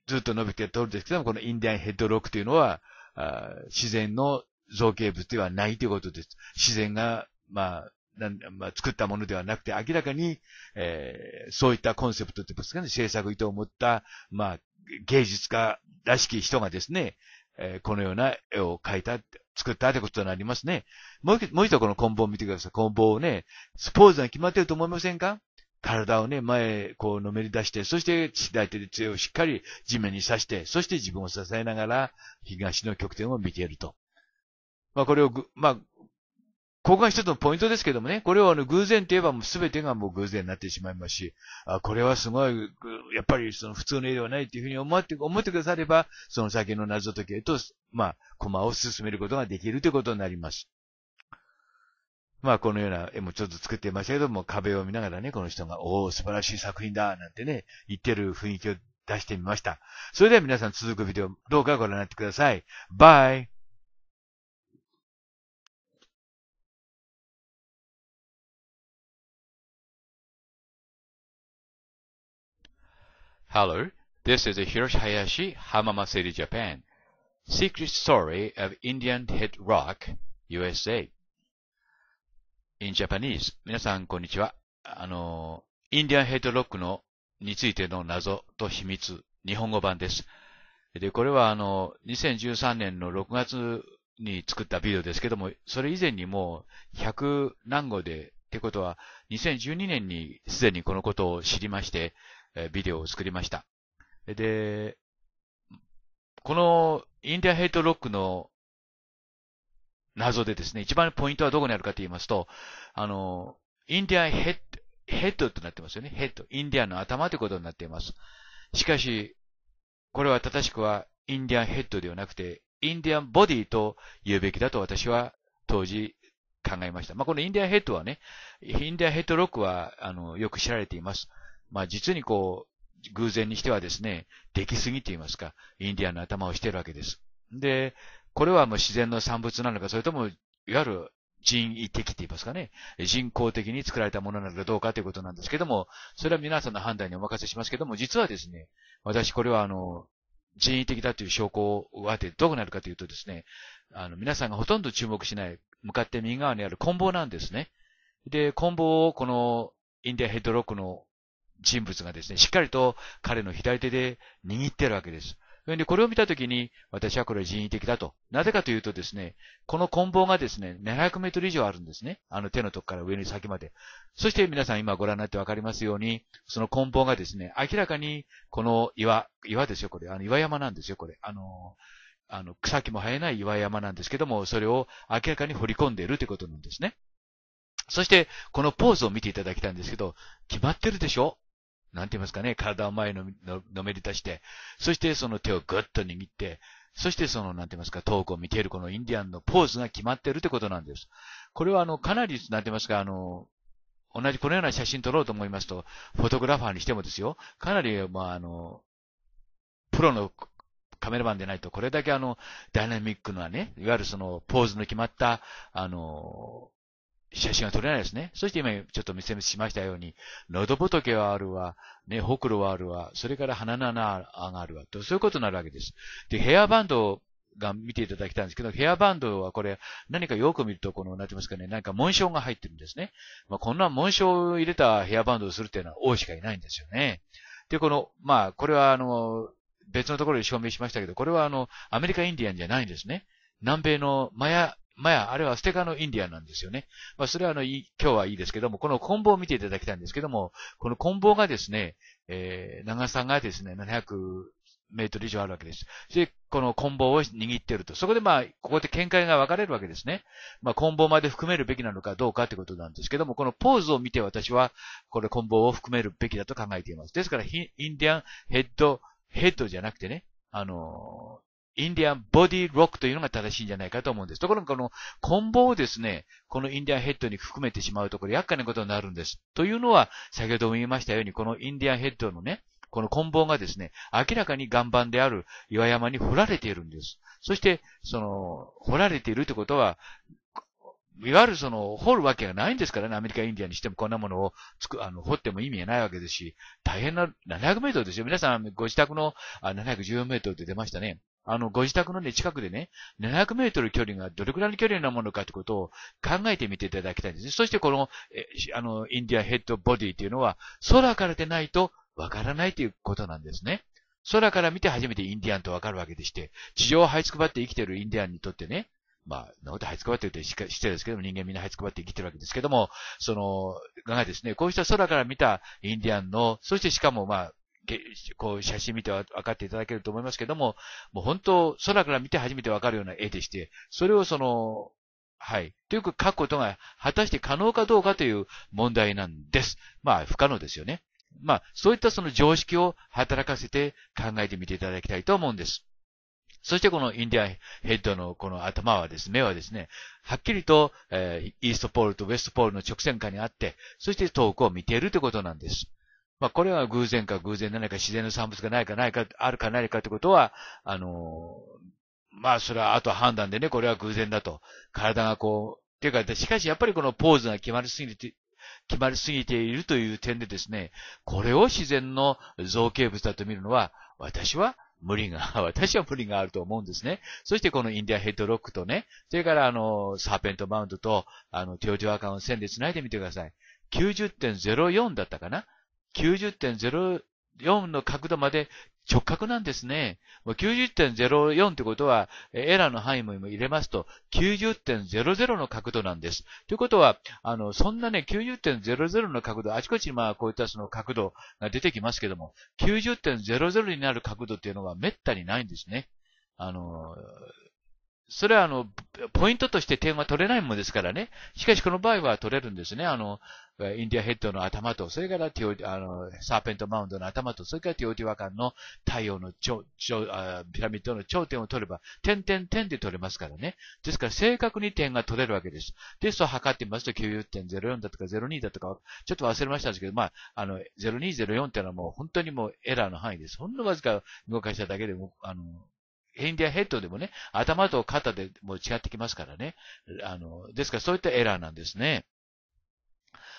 ずっと伸びてるんですけども、このインディアンヘッドロックというのは、あ自然の造形物ではないということです。自然がまあ、なんまあ、作ったものではなくて、明らかに、えー、そういったコンセプトといいますかね、制作意図を持った、まあ、芸術家らしき人がですね、えー、このような絵を描いた、作ったということになりますね。もう一、もう一度この梱包を見てください。梱包をね、スポーツが決まっていると思いませんか体をね、前、こう、のめり出して、そして、左手で杖をしっかり地面に刺して、そして自分を支えながら、東の極点を見ていると。まあ、これをぐ、まあ、ここが一つのポイントですけどもね、これをあの偶然といえばもう全てがもう偶然になってしまいますし、あこれはすごい、やっぱりその普通の絵ではないというふうに思って、思ってくだされば、その先の謎解きへと、まあ、コマを進めることができるということになります。まあ、このような絵もちょっと作ってましたけども、壁を見ながらね、この人が、おお、素晴らしい作品だ、なんてね、言ってる雰囲気を出してみました。それでは皆さん続くビデオ、どうかご覧になってください。バイ Hello, this is Hiroshi Hayashi, Hamama City, Japan. Secret Story of Indian Head Rock, USA. In Japanese, 皆さん、こんにちは。あの、Indian h ヘッドロックのについての謎と秘密、日本語版です。で、これはあの、2013年の6月に作ったビデオですけども、それ以前にもう100何語で、ってことは、2012年にすでにこのことを知りまして、えビデオを作りました。で、このインディアヘイトロックの謎でですね、一番ポイントはどこにあるかと言いますと、あの、インディアヘッド、ヘッドとなってますよね。ヘッド。インディアンの頭ということになっています。しかし、これは正しくはインディアンヘッドではなくて、インディアンボディと言うべきだと私は当時考えました。まあ、このインディアンヘッドはね、インディアンヘッドロックは、あの、よく知られています。まあ実にこう、偶然にしてはですね、出来すぎと言いますか、インディアンの頭をしているわけです。で、これはもう自然の産物なのか、それとも、いわゆる人為的って言いますかね、人工的に作られたものなのかどうかということなんですけども、それは皆さんの判断にお任せしますけども、実はですね、私これはあの、人為的だという証拠をってどうなるかというとですね、あの、皆さんがほとんど注目しない、向かって右側にある棍棒なんですね。で、棍棒をこの、インディアヘッドロックの人物がですね、しっかりと彼の左手で握ってるわけです。それで、これを見たときに、私はこれは人為的だと。なぜかというとですね、この棍棒がですね、700メートル以上あるんですね。あの手のとこから上に先まで。そして皆さん今ご覧になってわかりますように、その棍棒がですね、明らかにこの岩、岩ですよ、これ。あの岩山なんですよ、これ。あのあの、草木も生えない岩山なんですけども、それを明らかに掘り込んでいるということなんですね。そして、このポーズを見ていただきたいんですけど、決まってるでしょなんて言いますかね、体を前ののめり出して、そしてその手をぐっと握って、そしてその、なんて言いますか、遠くを見ているこのインディアンのポーズが決まっているってことなんです。これはあの、かなり、なんて言いますか、あの、同じこのような写真撮ろうと思いますと、フォトグラファーにしてもですよ、かなり、まあ、あの、プロのカメラマンでないと、これだけあの、ダイナミックなね、いわゆるその、ポーズの決まった、あの、写真が撮れないですね。そして今ちょっと見せしましたように、喉仏はあるわ、ね、ほくろはあるわ、それから鼻の穴があるわ、と、そういうことになるわけです。で、ヘアバンドが見ていただきたいんですけど、ヘアバンドはこれ、何かよく見ると、この、なんてますかね、何か紋章が入ってるんですね。まあ、こんな紋章を入れたヘアバンドをするっていうのは王しかいないんですよね。で、この、まあ、これはあの、別のところで証明しましたけど、これはあの、アメリカインディアンじゃないんですね。南米のマヤまあ、あれはステカのインディアンなんですよね。まあ、それはあの、今日はいいですけども、この棍棒を見ていただきたいんですけども、この棍棒がですね、えー、長さがですね、700メートル以上あるわけです。で、この棍棒を握っていると。そこでまあ、ここで見解が分かれるわけですね。まあ、棍棒まで含めるべきなのかどうかってことなんですけども、このポーズを見て私は、これ棍棒を含めるべきだと考えています。ですから、インディアンヘッド、ヘッドじゃなくてね、あのインディアンボディロックというのが正しいんじゃないかと思うんです。ところがこの、コンボをですね、このインディアンヘッドに含めてしまうとこれ厄介なことになるんです。というのは、先ほども言いましたように、このインディアンヘッドのね、この棍棒がですね、明らかに岩盤である岩山に掘られているんです。そして、その、掘られているってことは、いわゆるその、掘るわけがないんですからね、アメリカ、インディアにしてもこんなものをつく、あの、掘っても意味がないわけですし、大変な700メートルですよ。皆さん、ご自宅の、あ、714メートルって出ましたね。あの、ご自宅のね、近くでね、700メートル距離がどれくらいの距離なものかということを考えてみていただきたいんですね。そしてこの、えあの、インディアヘッドボディっていうのは、空からでないとわからないということなんですね。空から見て初めてインディアンとわかるわけでして、地上を這いつくばって生きてるインディアンにとってね、まあ、なこと這いつくばってるとしかしてですけども、人間みんな這いつくばって生きてるわけですけども、その、がですね、こうした空から見たインディアンの、そしてしかもまあ、こう写真見て分かっていただけると思いますけども、もう本当、空から見て初めて分かるような絵でして、それをその、はい。というか書くことが果たして可能かどうかという問題なんです。まあ、不可能ですよね。まあ、そういったその常識を働かせて考えてみていただきたいと思うんです。そしてこのインディアンヘッドのこの頭はですね、目はですね、はっきりと、えー、イーストポールとウェストポールの直線下にあって、そして遠くを見ているということなんです。まあ、これは偶然か偶然でないか、自然の産物がないかないか、あるかないかってことは、あの、まあ、それはあとは判断でね、これは偶然だと。体がこう、っていうか、しかしやっぱりこのポーズが決まりすぎて、決まりすぎているという点でですね、これを自然の造形物だと見るのは、私は無理が、私は無理があると思うんですね。そしてこのインディアヘッドロックとね、それからあの、サーペントマウントと、あの、テオティワカンを線で繋いでみてください。90.04だったかな90.04の角度まで直角なんですね。90.04ってことは、エラーの範囲も入れますと、90.00の角度なんです。ということは、あの、そんなね、90.00の角度、あちこちまあこういったその角度が出てきますけども、90.00になる角度っていうのは滅多にないんですね。あの、それはあの、ポイントとして点は取れないもんですからね。しかしこの場合は取れるんですね。あの、インディアヘッドの頭と、それからティオ、あの、サーペントマウンドの頭と、それからティオティワカンの太陽の頂、頂あピラミッドの頂点を取れば、点点点で取れますからね。ですから正確に点が取れるわけです。ですと測ってみますと90.04だとか02だとか、ちょっと忘れましたんですけど、まあ、あの、0204っていうのはもう本当にもうエラーの範囲です。ほんのわずか動かしただけでも、あの、ヘンディアヘッドでもね、頭と肩でも違ってきますからね。あの、ですからそういったエラーなんですね。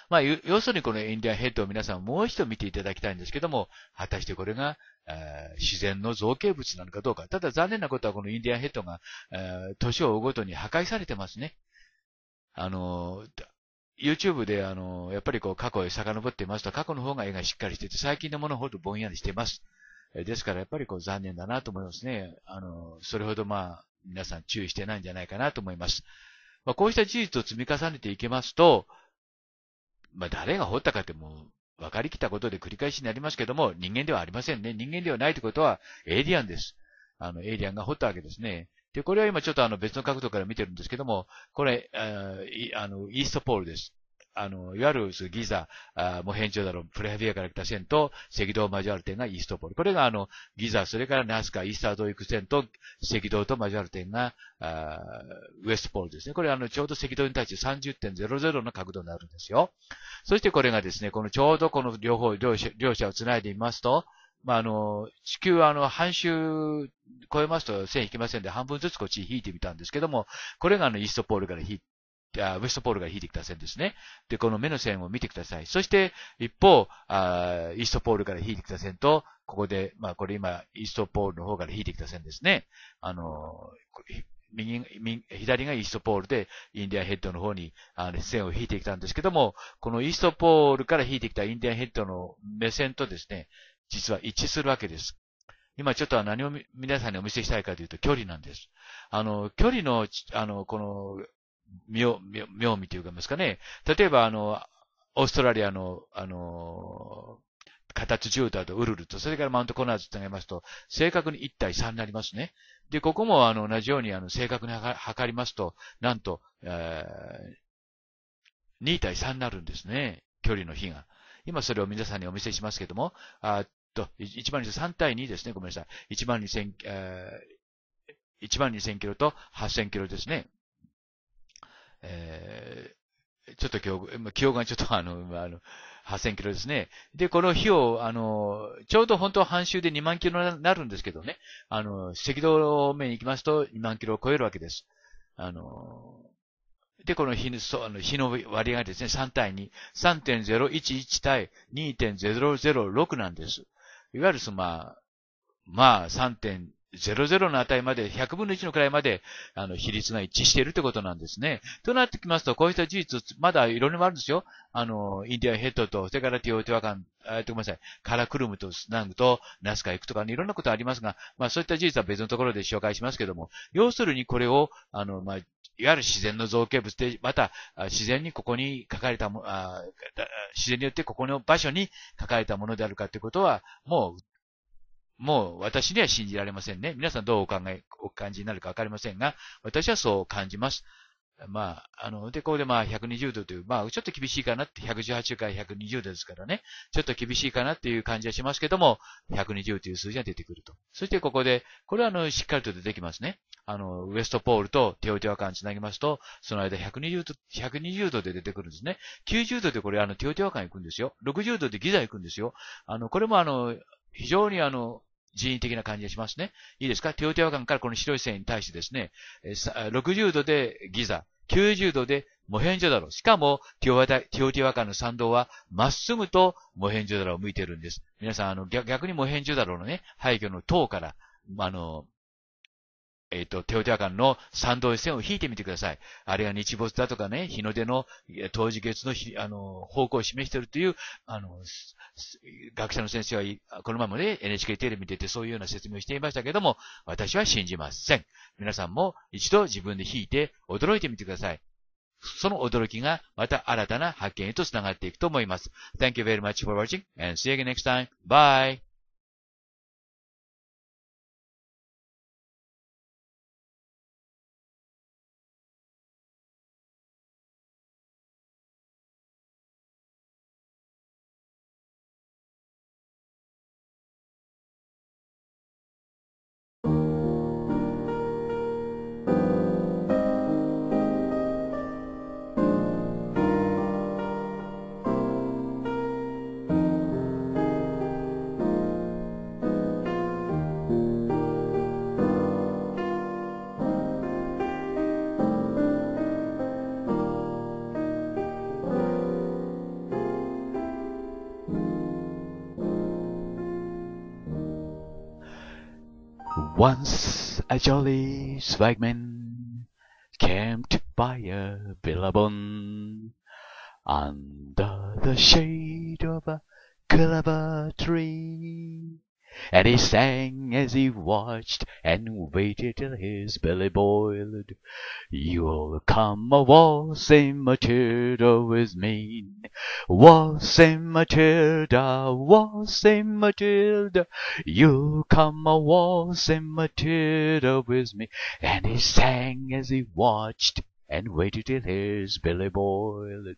まあ、要するにこのインディアンヘッドを皆さんもう一度見ていただきたいんですけども、果たしてこれが、自然の造形物なのかどうか。ただ残念なことはこのインディアンヘッドが、年、を追うごとに破壊されてますね。あのー、YouTube であのやっぱりこう過去へ遡ってますと過去の方が絵がしっかりしてて最近のものほどぼんやりしています。ですからやっぱりこう残念だなと思いますね。あの、それほどまあ、皆さん注意してないんじゃないかなと思います。まあ、こうした事実を積み重ねていけますと、まあ、誰が掘ったかってもう、分かりきったことで繰り返しになりますけども、人間ではありませんね。人間ではないということは、エイリアンです。あの、エイリアンが掘ったわけですね。で、これは今ちょっとあの別の角度から見てるんですけども、これ、あの、イーストポールです。あの、いわゆるギザ、あモヘンジョダロ、プレハビアから来た線と赤道を交わる点がイーストポール。これがあの、ギザ、それからナスカ、イースタード行く線と赤道と交わる点が、あウエストポールですね。これあの、ちょうど赤道に対して30.00の角度になるんですよ。そしてこれがですね、このちょうどこの両方、両者両者を繋いでみますと、まあ、あの、地球はあの、半周超えますと線引きませんで、半分ずつこっち引いてみたんですけども、これがあの、イーストポールから引あウエストポールが引いてきた線ですね。で、この目の線を見てください。そして、一方、あイーストポールから引いてきた線と、ここで、まあ、これ今、イーストポールの方から引いてきた線ですね。あの、右、右左がイーストポールで、インディアンヘッドの方にあの線を引いてきたんですけども、このイーストポールから引いてきたインディアンヘッドの目線とですね、実は一致するわけです。今ちょっと何を皆さんにお見せしたいかというと距離なんです。あの、距離の、あの、この妙、妙、妙味というかますかね。例えば、あの、オーストラリアの、あの、形ジュータとウルルと、それからマウントコナーズとなりますと、正確に1対3になりますね。で、ここもあの同じようにあの正確に測りますと、なんと、えー、2対3になるんですね。距離の比が。今それを皆さんにお見せしますけども、あと、123対2ですね。ごめんなさい。12000、えー、12000キロと8000キロですね。えー、ちょっと今日、気温がちょっとあの、あの、8000キロですね。で、この日を、あの、ちょうど本当は半周で2万キロになるんですけどね、あの、赤道面に行きますと2万キロを超えるわけです。あの、で、この日の、あの日の割合がですね、3対2、3.011対2.006なんです。いわゆるその、まあ、まあ、3 00の値まで、100分の1の位まで、あの、比率が一致しているってことなんですね。となってきますと、こういった事実、まだいろいろあるんですよ。あの、インディアンヘッドと、それからティオティワカン、えっと、ごめんなさい、カラクルムとスナングとナスカ行くとか、ね、いろんなことありますが、まあそういった事実は別のところで紹介しますけども、要するにこれを、あの、まあ、いわゆる自然の造形物で、また、自然にここに書かれたも、あ自然によってここの場所に書かれたものであるかということは、もうもう私には信じられませんね。皆さんどうお考え、お感じになるかわかりませんが、私はそう感じます。まあ、あの、で、ここでまあ120度という、まあ、ちょっと厳しいかなって、118から120度ですからね、ちょっと厳しいかなっていう感じはしますけども、120という数字が出てくると。そしてここで、これはあの、しっかりと出てきますね。あの、ウエストポールとテオテオ感つなぎますと、その間120度、120度で出てくるんですね。90度でこれあの、テオテオア行くんですよ。60度でギザ行くんですよ。あの、これもあの、非常にあの、人為的な感じがしますね。いいですかテオテワカンからこの白い線に対してですね、60度でギザ、90度でモヘンジョダロ。しかもティオティワカンの参道はまっすぐとモヘンジョダロを向いてるんです。皆さん、あの逆にモヘンジョダロのね、廃墟の塔から、あの、えっ、ー、と、テオティアカンの参道線を引いてみてください。あれが日没だとかね、日の出の、当時月の、あの、方向を示しているという、あの、学者の先生は、この前まで NHK テレビに出てそういうような説明をしていましたけども、私は信じません。皆さんも一度自分で引いて驚いてみてください。その驚きがまた新たな発見へとつながっていくと思います。Thank you very much for watching and see you again next time. Bye! Once a jolly swagman camped by a billabong under the shade of a clever tree. And he sang as he watched and waited till his belly boiled. You'll come a waltzing Matilda with me, waltzing Matilda, waltzing Matilda. You'll come a waltzing Matilda with me. And he sang as he watched and waited till his belly boiled.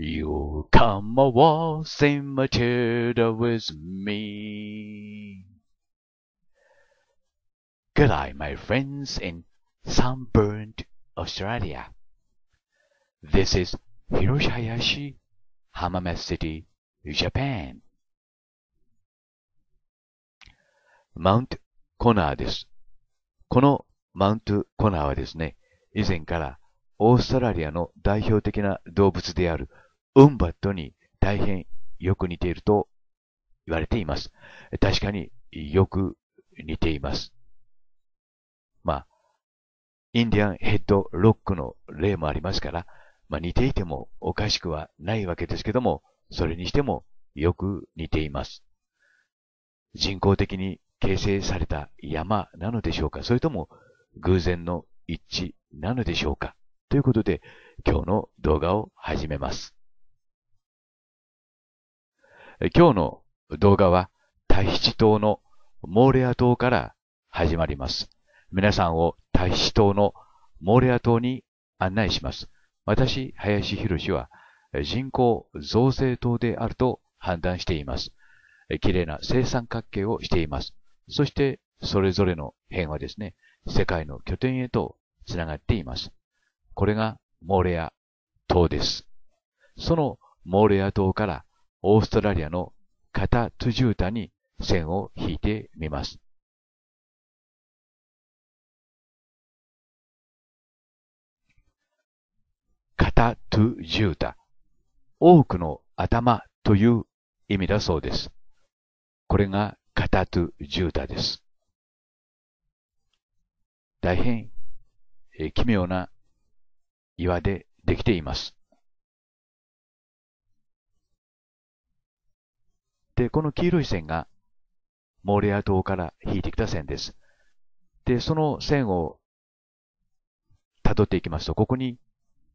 You come a w a l t i n g Matilda with me. Goodbye, my friends in sunburnt Australia. This is Hiroshi y a s h i Hamame City, Japan. Mount Connor です。このマウントコナーはですね、以前からオーストラリアの代表的な動物であるウンバットに大変よく似ていると言われています。確かによく似ています。まあ、インディアンヘッドロックの例もありますから、まあ、似ていてもおかしくはないわけですけども、それにしてもよく似ています。人工的に形成された山なのでしょうかそれとも偶然の一致なのでしょうかということで、今日の動画を始めます。今日の動画は、タヒチ島のモーレア島から始まります。皆さんをタヒチ島のモーレア島に案内します。私、林博士は人口造成島であると判断しています。綺麗な正三角形をしています。そして、それぞれの辺はですね、世界の拠点へとつながっています。これがモーレア島です。そのモーレア島からオーストラリアのカタ・トゥジュータに線を引いてみます。カタ・トゥジュータ。多くの頭という意味だそうです。これがカタ・トゥジュータです。大変奇妙な岩でできています。で、この黄色い線がモーレア島から引いてきた線です。で、その線を辿っていきますと、ここに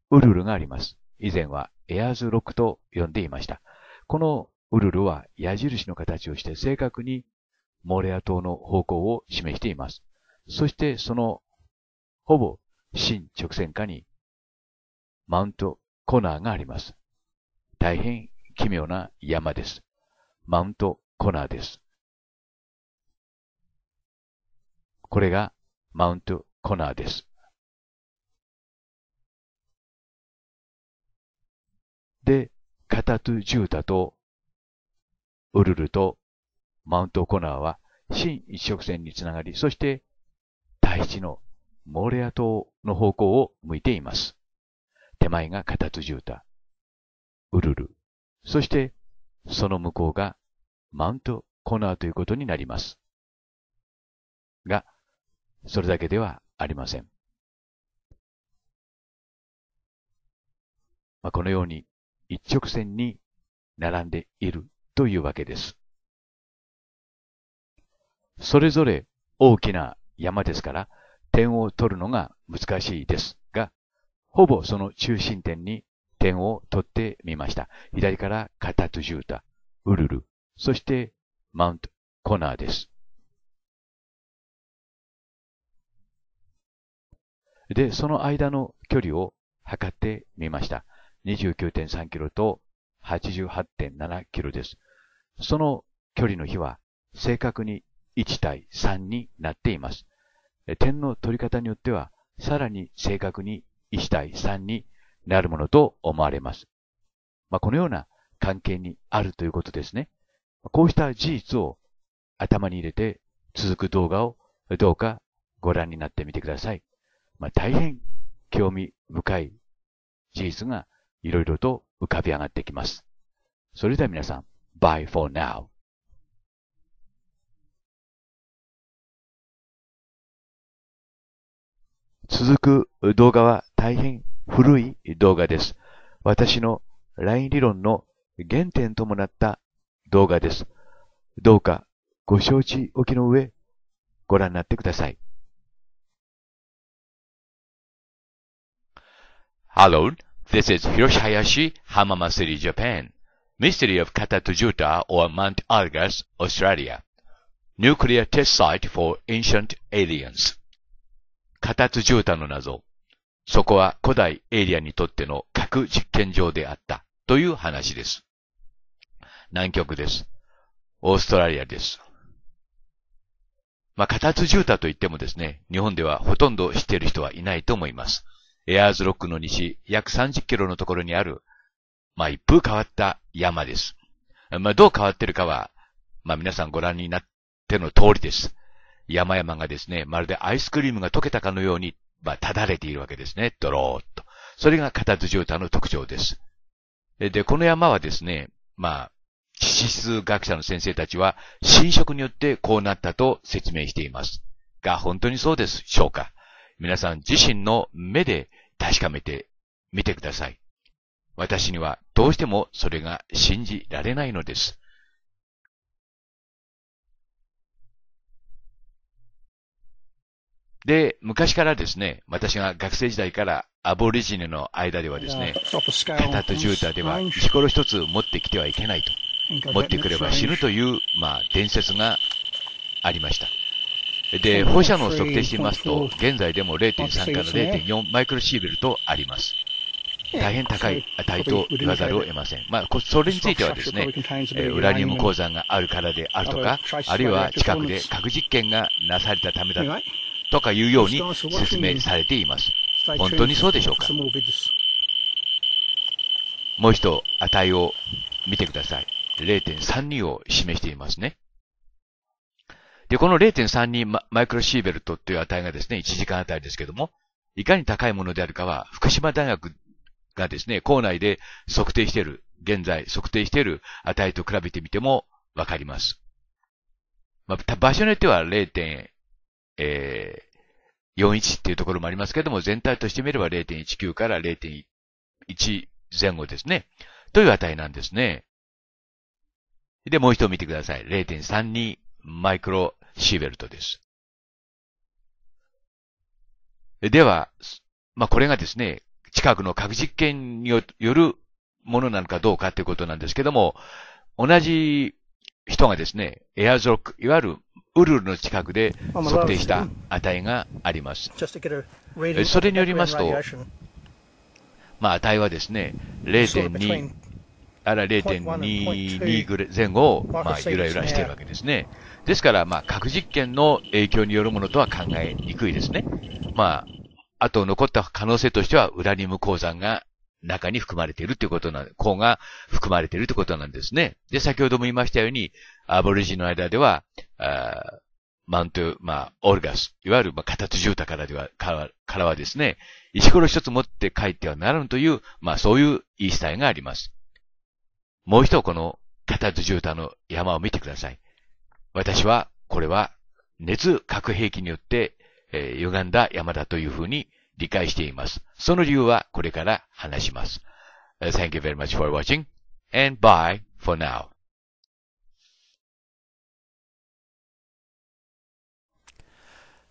ウルルがあります。以前はエアーズロックと呼んでいました。このウルルは矢印の形をして正確にモーレア島の方向を示しています。そしてそのほぼ新直線下にマウントコナーがあります。大変奇妙な山です。マウント・コナーです。これがマウント・コナーです。で、カタトゥ・ジュータとウルルとマウント・コナーは新一直線につながり、そして大地のモーレア島の方向を向いています。手前がカタツジュータ、ウルル、そしてその向こうがマウントコナーということになります。が、それだけではありません。まあ、このように一直線に並んでいるというわけです。それぞれ大きな山ですから点を取るのが難しいですが、ほぼその中心点に点を取ってみました。左からカタトジュータ、ウルル、そしてマウントコナーです。で、その間の距離を測ってみました。29.3キロと88.7キロです。その距離の比は正確に1対3になっています。点の取り方によっては、さらに正確に1対3になるものと思われます。まあ、このような関係にあるということですね。こうした事実を頭に入れて続く動画をどうかご覧になってみてください。まあ、大変興味深い事実がいろいろと浮かび上がってきます。それでは皆さん、bye for now. 続く動画は大変古い動画です。私の LINE 理論の原点ともなった動画です。どうかご承知おきの上、ご覧になってください。Hello, this is Hiroshi Hayashi, Hamama City, Japan. Mystery of Katatujuta or Mount Argus, Australia. Nuclear test site for ancient aliens. k a t カタ u j u t a の謎。そこは古代エイリアンにとっての核実験場であったという話です。南極です。オーストラリアです。まあ、カタツジュータといってもですね、日本ではほとんど知っている人はいないと思います。エアーズロックの西、約30キロのところにある、まあ、一風変わった山です。まあ、どう変わってるかは、まあ、皆さんご覧になっての通りです。山々がですね、まるでアイスクリームが溶けたかのようにまあ、ただれているわけですね。ドローっと。それが片頭ータの特徴です。で、この山はですね、まあ、地質学者の先生たちは、侵食によってこうなったと説明しています。が、本当にそうでしょうか皆さん自身の目で確かめてみてください。私にはどうしてもそれが信じられないのです。で、昔からですね、私が学生時代からアボリジネの間ではですね、タとジュータでは石ころ一つ持ってきてはいけないと。持ってくれば死ぬという、まあ、伝説がありました。で、放射能を測定してみますと、現在でも0.3から0.4マイクロシーベルトあります。大変高い値と言わざるを得ません。まあ、それについてはですね、ウラニウム鉱山があるからであるとか、あるいは近くで核実験がなされたためだと。とかいうように説明されています。本当にそうでしょうかもう一度値を見てください。0.32を示していますね。で、この0.32マイクロシーベルトという値がですね、1時間あたりですけども、いかに高いものであるかは、福島大学がですね、校内で測定している、現在測定している値と比べてみてもわかります。まあ、場所によっては0えー、41っていうところもありますけども、全体として見れば0.19から0.1前後ですね。という値なんですね。で、もう一度見てください。0.32マイクロシーベルトです。では、まあ、これがですね、近くの核実験によるものなのかどうかということなんですけども、同じ人がですね、エアゾロック、いわゆるウルルの近くで測定した値があります。それによりますと、まあ、値はですね、0.2あら0.22ぐらい前後を、まあ、ゆらゆらしているわけですね。ですから、まあ、核実験の影響によるものとは考えにくいですね。まあ、あと残った可能性としては、ウラニウム鉱山が中に含まれているということな、鉱が含まれているということなんですね。で、先ほども言いましたように、アボリジの間では、あマント、まあ、オルガス、いわゆる、まあ、形住宅からでは、からからはですね、石ころ一つ持って帰ってはならぬという、まあ、そういう言い伝えがあります。もう一度この、ュータの山を見てください。私は、これは、熱核兵器によって、えー、歪んだ山だというふうに理解しています。その理由はこれから話します。Thank you very much for watching and bye for now.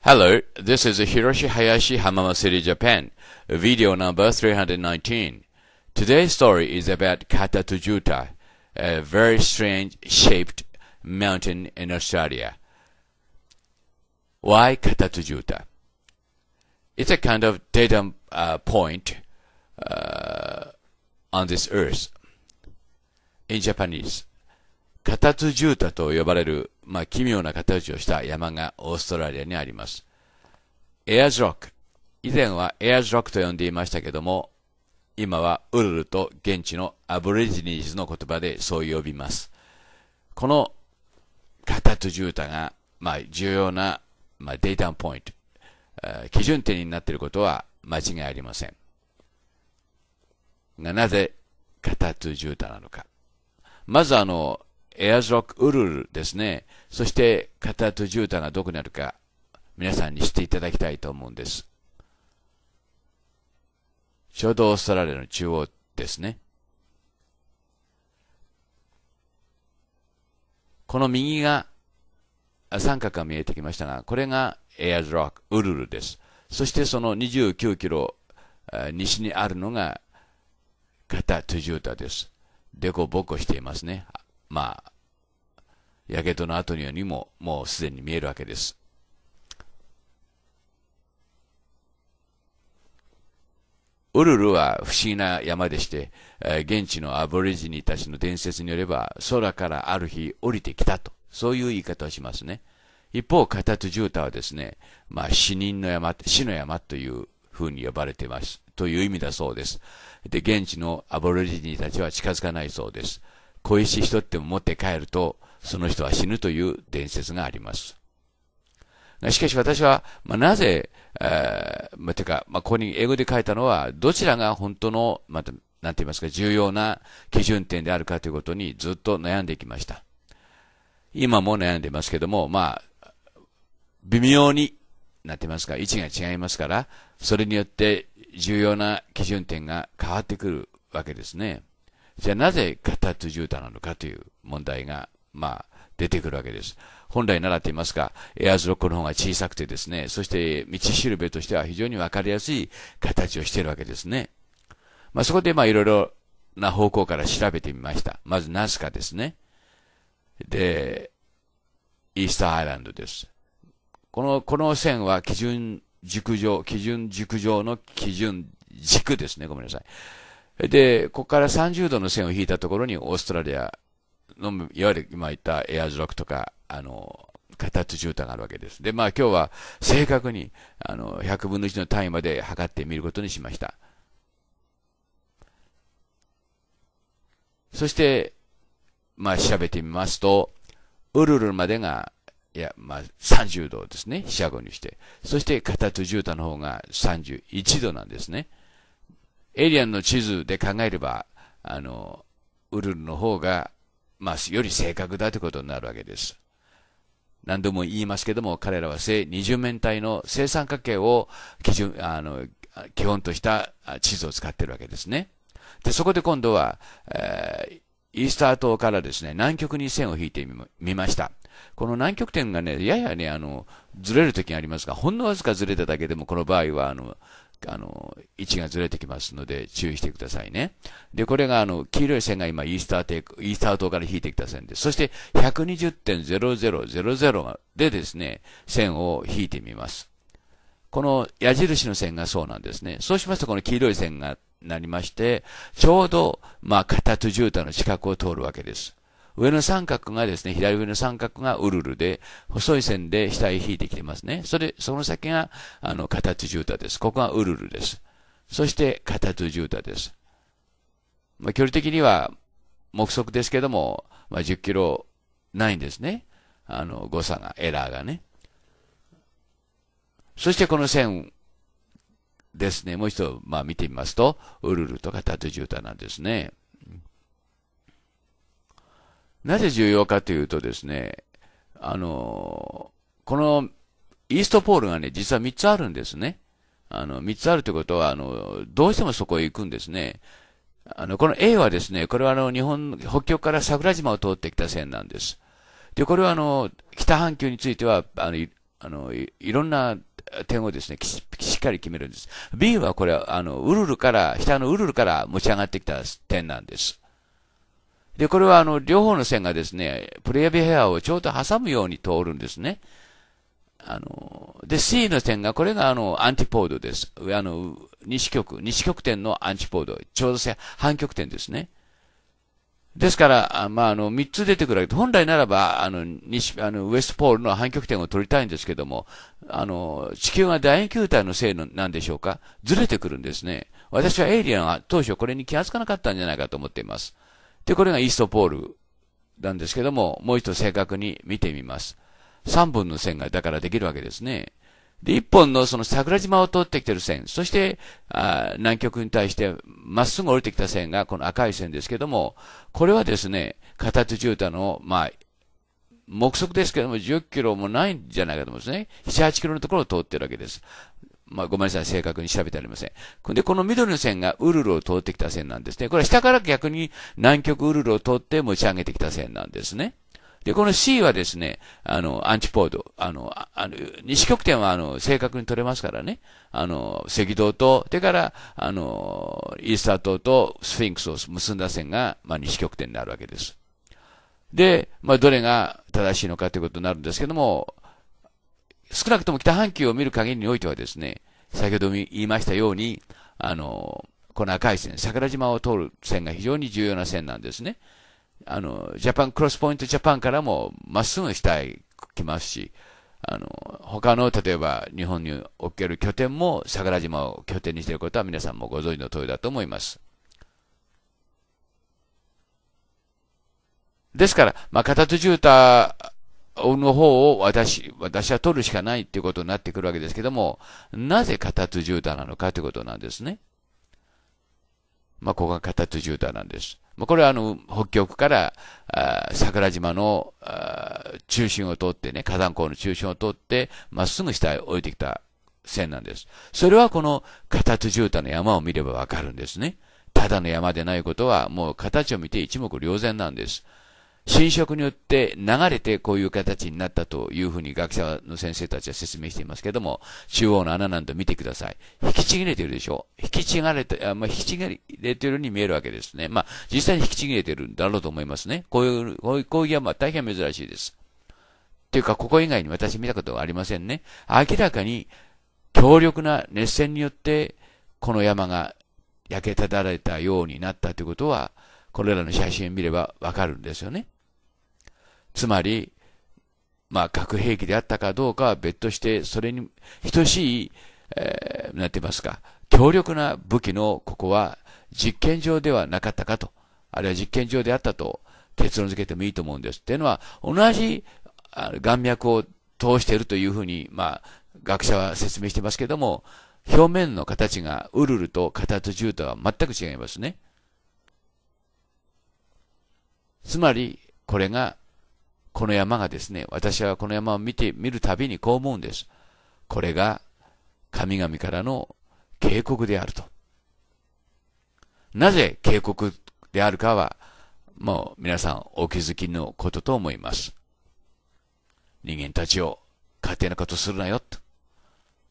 Hello, this is Hiroshi Hayashi Hamama City, Japan, video number 319. Today's story is about Katatujuta, a very strange shaped mountain in Australia. Why Katatujuta? It's a kind of datum uh, point uh, on this earth in Japanese. カタツジュータと呼ばれる、まあ、奇妙な形をした山がオーストラリアにあります。エアーズロック。以前はエアーズロックと呼んでいましたけども、今はウルルと現地のアブリジニーズの言葉でそう呼びます。このカタツジュータが、まあ、重要な、まあ、データポイント、基準点になっていることは間違いありません。がなぜカタツジュータなのか。まずあの、エアクウルルですね。そして、カタトータがどこにあるか、皆さんに知っていただきたいと思うんです。ちょうどオーストラリアの中央ですね。この右が、三角が見えてきましたが、これがエアズロック、ウルルです。そしてその29キロ西にあるのが、カタトゥジュータです。でこぼこしていますね。まあ、やけどの後にも、もうすでに見えるわけです。ウルルは不思議な山でして、え現地のアボリジニたちの伝説によれば、空からある日降りてきたと、そういう言い方をしますね。一方、カタツジュータはですね、まあ、死人の山、死の山というふうに呼ばれてます。という意味だそうです。で、現地のアボリジニたちは近づかないそうです。小石一っても持って帰ると、その人は死ぬという伝説があります。しかし私は、まあ、なぜ、えー、まあ、てか、まあ、ここに英語で書いたのは、どちらが本当の、まあ、なんて言いますか、重要な基準点であるかということにずっと悩んできました。今も悩んでますけども、まあ、微妙になってますか、位置が違いますから、それによって重要な基準点が変わってくるわけですね。じゃあなぜカタツジュータなのかという問題が、まあ、出てくるわけです。本来ならと言いますか、エアーズロックの方が小さくてですね、そして道しるべとしては非常にわかりやすい形をしているわけですね。まあ、そこでまあいろいろな方向から調べてみました。まずナスカですね。で、イースターアイランドです。この、この線は基準軸上、基準軸上の基準軸ですね。ごめんなさい。で、ここから30度の線を引いたところにオーストラリアの、いわゆる今言ったエアーズロックとか、あの、形絨毯があるわけです。で、まあ今日は正確に、あの、100分の1の単位まで測ってみることにしました。そして、まあ調べてみますと、ウルルまでが、いや、まあ30度ですね。飛車後にして。そして、形絨毯の方が31度なんですね。エイリアンの地図で考えれば、あの、ウルルの方が、まあ、より正確だということになるわけです。何度も言いますけども、彼らは正二重面体の正三角形を基準、あの、基本とした地図を使っているわけですね。で、そこで今度は、えー、イースター島からですね、南極に線を引いてみました。この南極点がね、ややね、あの、ずれる時がありますが、ほんのわずかずれただけでも、この場合は、あの、あの、位置がずれてきますので注意してくださいね。で、これがあの、黄色い線が今イースターテイイースター島から引いてきた線です。そして120.0000でですね、線を引いてみます。この矢印の線がそうなんですね。そうしますとこの黄色い線がなりまして、ちょうど、まあ、片タトゥの近くを通るわけです。上の三角がですね、左上の三角がウルルで、細い線で下へ引いてきてますね。それ、その先が、あの、形絨毯です。ここがウルルです。そして、形絨毯です。まあ、距離的には、目測ですけども、まあ、10キロないんですね。あの、誤差が、エラーがね。そしてこの線ですね、もう一度、まあ見てみますと、ウルルとかタトジュータなんですね。なぜ重要かというとですね、あの、このイーストポールがね、実は3つあるんですね。あの、3つあるということは、あの、どうしてもそこへ行くんですね。あの、この A はですね、これはあの、日本、北極から桜島を通ってきた線なんです。で、これはあの、北半球については、あの、いあのいろんな点をですねし、しっかり決めるんです。B はこれは、あの、ウルルから、北のウルルから持ち上がってきた点なんです。で、これはあの、両方の線がですね、プレイヤビヘアをちょうど挟むように通るんですね。あの、で、C の線が、これがあの、アンティポードです。あの、西極、西極点のアンチポード。ちょうど反極点ですね。ですから、まあ、あの、三つ出てくるわけで、本来ならば、あの、西、あの、ウエストポールの反極点を取りたいんですけども、あの、地球が楕円球体のせいの、なんでしょうかずれてくるんですね。私はエイリアンは当初これに気がつかなかったんじゃないかと思っています。で、これがイーストポールなんですけども、もう一度正確に見てみます。三本の線がだからできるわけですね。で、一本のその桜島を通ってきてる線、そして、あ南極に対してまっすぐ降りてきた線がこの赤い線ですけども、これはですね、片手ツ絨毯の、まあ、目測ですけども、10キロもないんじゃないかと思うんですね。7、8キロのところを通ってるわけです。まあ、ごめんなさい、正確に調べてありません。で、この緑の線がウルルを通ってきた線なんですね。これは下から逆に南極ウルルを通って持ち上げてきた線なんですね。で、この C はですね、あの、アンチポード。あの、あの西極点は、あの、正確に取れますからね。あの、赤道と、でから、あの、イースター島とスフィンクスを結んだ線が、まあ、西極点になるわけです。で、まあ、どれが正しいのかということになるんですけども、少なくとも北半球を見る限りにおいてはですね、先ほど言いましたように、あの、この赤い線、桜島を通る線が非常に重要な線なんですね。あの、ジャパンクロスポイントジャパンからもまっすぐ下へ来ますし、あの、他の、例えば日本における拠点も桜島を拠点にしていることは皆さんもご存知の通りだと思います。ですから、まあ、片手うた。の方を私、私は取るしかないっていうことになってくるわけですけども、なぜカタツジュータなのかということなんですね。まあ、ここがカタツジュータなんです。まあ、これはあの、北極から、桜島の中心を通ってね、火山口の中心を通って、まっすぐ下へ降りてきた線なんです。それはこのカタツジュータの山を見ればわかるんですね。ただの山でないことは、もう形を見て一目瞭然なんです。侵食によって流れてこういう形になったというふうに学者の先生たちは説明していますけれども、中央の穴なんて見てください。引きちぎれてるでしょ引きちぎれて、あまあ、引きちぎれてるように見えるわけですね。まあ、実際に引きちぎれてるんだろうと思いますね。こういう、こういう講は大変珍しいです。っていうか、ここ以外に私見たことはありませんね。明らかに強力な熱戦によって、この山が焼けただれたようになったということは、これらの写真を見ればわかるんですよね。つまり、まあ、核兵器であったかどうかは別として、それに等しい、えー、なんて言いますか、強力な武器のここは実験場ではなかったかと、あるいは実験場であったと結論付けてもいいと思うんです。っていうのは、同じ岩脈を通しているというふうに、まあ、学者は説明してますけども、表面の形がウルルと形銃とは全く違いますね。つまり、これがこの山がですね、私はこの山を見て、見るたびにこう思うんです。これが神々からの警告であると。なぜ警告であるかは、もう皆さんお気づきのことと思います。人間たちを勝手なことするなよと。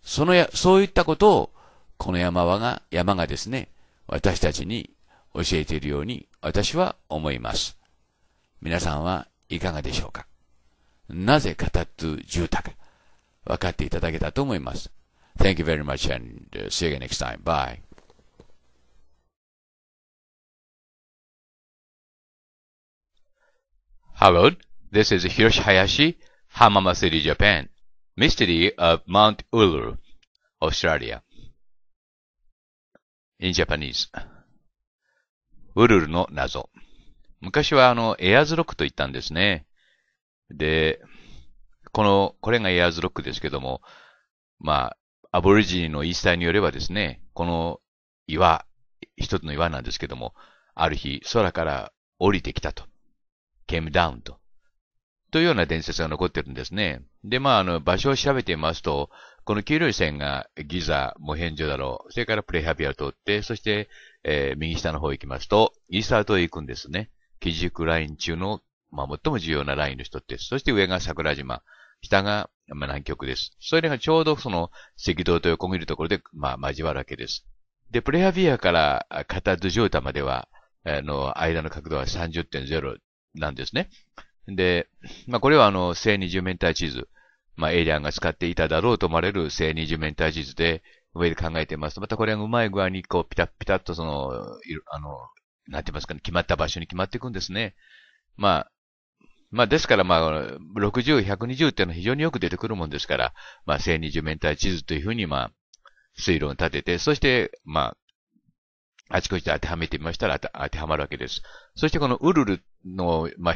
そのや、そういったことを、この山はが、山がですね、私たちに教えているように私は思います。皆さんはいかがでしょうかなぜカタトゥ住宅分かっていただけたと思います。Thank you very much and see you again next time. Bye. Hello, this is Hiroshi Hayashi, Hamama City, Japan. Mystery of Mount Ulu, r u Australia. In Japanese. Uluru ウルルの謎。昔はあの、エアーズロックと言ったんですね。で、この、これがエアーズロックですけども、まあ、アボリジニの言い伝えによればですね、この岩、一つの岩なんですけども、ある日空から降りてきたと。came down と。というような伝説が残ってるんですね。で、まあ、あの、場所を調べてみますと、この黄色い線がギザ、モヘンジョだろう、それからプレハビアを通って、そして、えー、右下の方行きますと、イースター島へ行くんですね。基軸ライン中の、まあ、最も重要なラインの一つです。そして上が桜島、下が南極です。それがちょうどその赤道と横切るところで、まあ、交わるわけです。で、プレハビアからカタドジョータまでは、あの、間の角度は30.0なんですね。で、まあ、これはあの、正二十面体地図。まあ、エイリアンが使っていただろうと思われる正二十面体地図で、上で考えていますまたこれがうまい具合に、こう、ピタッピタッとその、あの、なんて言いますかね、決まった場所に決まっていくんですね。まあ、まあですからまあ、60、120っていうのは非常によく出てくるもんですから、まあ、正二十面体地図というふうにまあ、推論を立てて、そして、まあ、あちこちで当てはめてみましたら当てはまるわけです。そしてこのウルルの、まあ、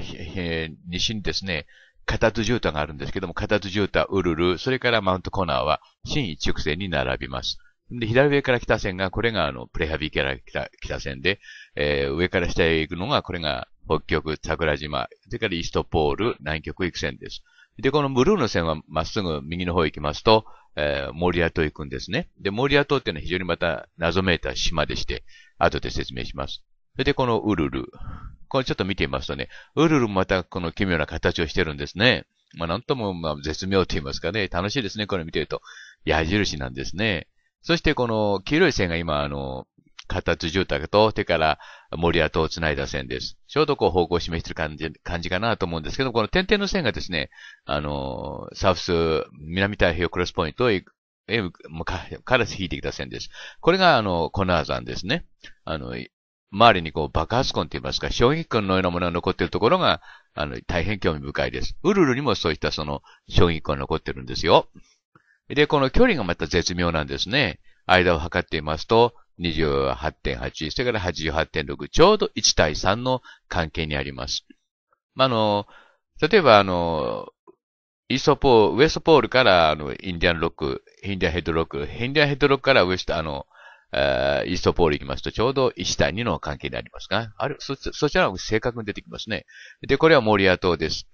西にですね、カタツジュータがあるんですけども、カタツジュータ、ウルル、それからマウントコナーは、新一直線に並びます。で、左上から来た線が、これがあの、プレハビから来た、来た線で、えー、上から下へ行くのが、これが北極、桜島、それからイーストポール、南極行く線です。で、このブルーの線はまっすぐ右の方へ行きますと、えー、モリア島行くんですね。で、モリア島っていうのは非常にまた謎めいた島でして、後で説明します。それで、このウルル。これちょっと見てみますとね、ウルルもまたこの奇妙な形をしてるんですね。まあ、なんとも、まあ、絶妙と言いますかね、楽しいですね、これ見てると。矢印なんですね。そしてこの黄色い線が今、あの、片津住宅と、手から森跡をを繋いだ線です。ちょうどこう方向を示してる感じ、感じかなと思うんですけど、この点々の線がですね、あの、サウフス、南太平洋クロスポイントへ、から引いてきた線です。これが、あの、コナーザンですね。あの、周りにこう爆発痕と言いますか、衝撃痕のようなものが残っているところが、あの、大変興味深いです。ウルルにもそういったその衝撃痕が残ってるんですよ。で、この距離がまた絶妙なんですね。間を測っていますと、28.8、それから88.6、ちょうど1対3の関係にあります。まあ、の、例えばあの、イソポー、ウエストポールからあの、インディアンロック、インディアンヘッドロック、ヘンディアンヘッドロックからウエスト、あの、えー、イーストポール行きますと、ちょうど1対2の関係になりますが、あれ、そ、そちらは正確に出てきますね。で、これはモリア島です。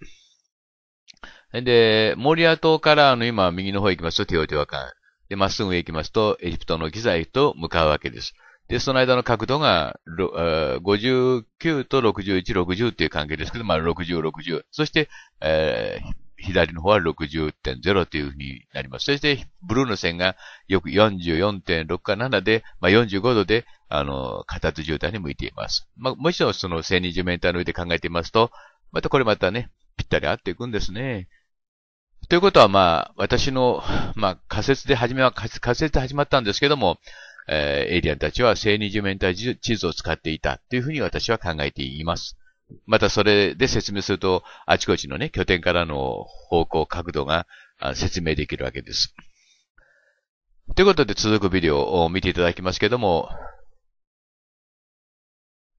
で、モリア島からあの今右の方行きますとテオティワカン。で、まっすぐ行きますとエジプトの機材と向かうわけです。で、その間の角度が、59と61、60っていう関係ですけど、まあ60、60。そして、えー、左の方は60.0というふうになります。そして、ブルーの線がよく44.6か7で、まあ45度で、あの、片頭状態に向いています。まあ、もちろんその1020メーターの上で考えていますと、またこれまたね、ぴったり合っていくんですね。ということは、まあ、私の、まあ、仮説で始めは、仮説で始まったんですけども、えー、エイリアンたちは正二十面体地図を使っていたというふうに私は考えています。またそれで説明すると、あちこちのね、拠点からの方向、角度が説明できるわけです。ということで続くビデオを見ていただきますけども、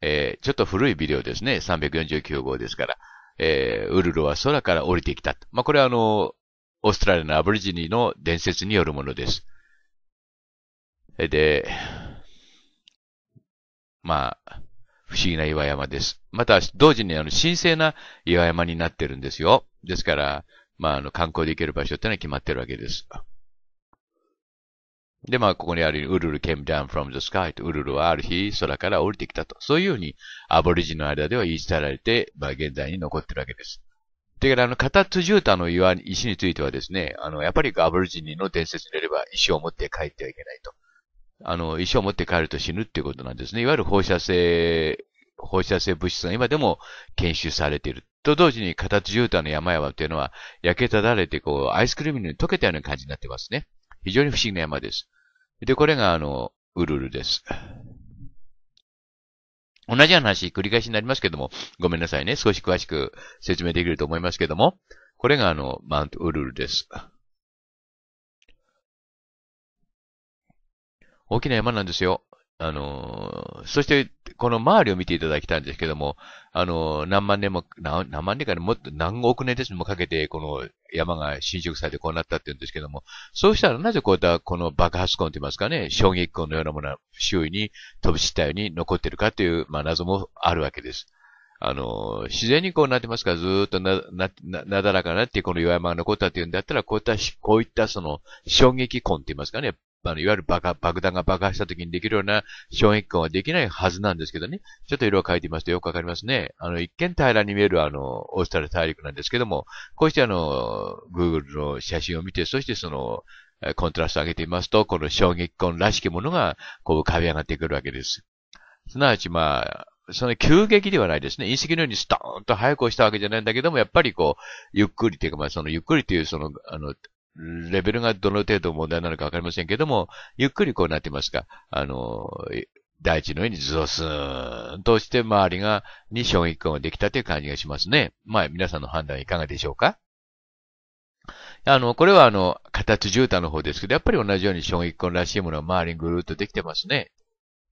えー、ちょっと古いビデオですね。349号ですから。えー、ウルルは空から降りてきた。まあ、これはあの、オーストラリアのアボリジニの伝説によるものです。で、まあ、不思議な岩山です。また、同時にあの、神聖な岩山になってるんですよ。ですから、まあ、あの、観光で行ける場所ってのは決まってるわけです。で、まあ、ここにあるウルル came down from the sky と、ウルルはある日空から降りてきたと。そういうように、アボリジンの間では言い伝えられて、まあ、現在に残ってるわけです。だから、あの、カタツジュータの岩、石についてはですね、あの、やっぱりアボリジニの伝説によれば、石を持って帰ってはいけないと。あの、石を持って帰ると死ぬっていうことなんですね。いわゆる放射性、放射性物質が今でも研修されている。と同時に、カタツジュータの山々っていうのは、焼けただれて、こう、アイスクリームに溶けたような感じになってますね。非常に不思議な山です。で、これがあの、ウルルです。同じ話繰り返しになりますけども、ごめんなさいね。少し詳しく説明できると思いますけども、これがあの、マウントウルルです。大きな山なんですよ。あの、そして、この周りを見ていただきたいんですけども、あの、何万年も、何何万年かもっと何億年ですもかけて、この山が侵食されてこうなったって言うんですけども、そうしたらなぜこういったこの爆発痕といいますかね、衝撃痕のようなものが周囲に飛び散ったように残ってるかという、まあ、謎もあるわけです。あの、自然にこうなってますから、ずっとな、な、なだらかなってこの岩山が残ったっていうんだったら、こういった、こういったその、衝撃痕って言いますかね、あの、いわゆる爆弾が爆破した時にできるような衝撃痕はできないはずなんですけどね。ちょっと色を変えてみますとよくわかりますね。あの、一見平らに見えるあの、オーストラリア大陸なんですけども、こうしてあの、Google の写真を見て、そしてその、コントラストを上げてみますと、この衝撃痕らしきものが、こう浮かび上がってくるわけです。すなわち、まあ、その急激ではないですね。隕石のようにストーンと早く押したわけじゃないんだけども、やっぱりこう、ゆっくりというか、まあ、そのゆっくりという、その、あの、レベルがどの程度問題なのかわかりませんけども、ゆっくりこうなってますか。あの、大地の上にズドスーンとして周りが、に衝撃感ができたという感じがしますね。まあ、皆さんの判断いかがでしょうかあの、これはあの、形絨毯の方ですけど、やっぱり同じように衝撃痕らしいものは周りにぐるっとできてますね。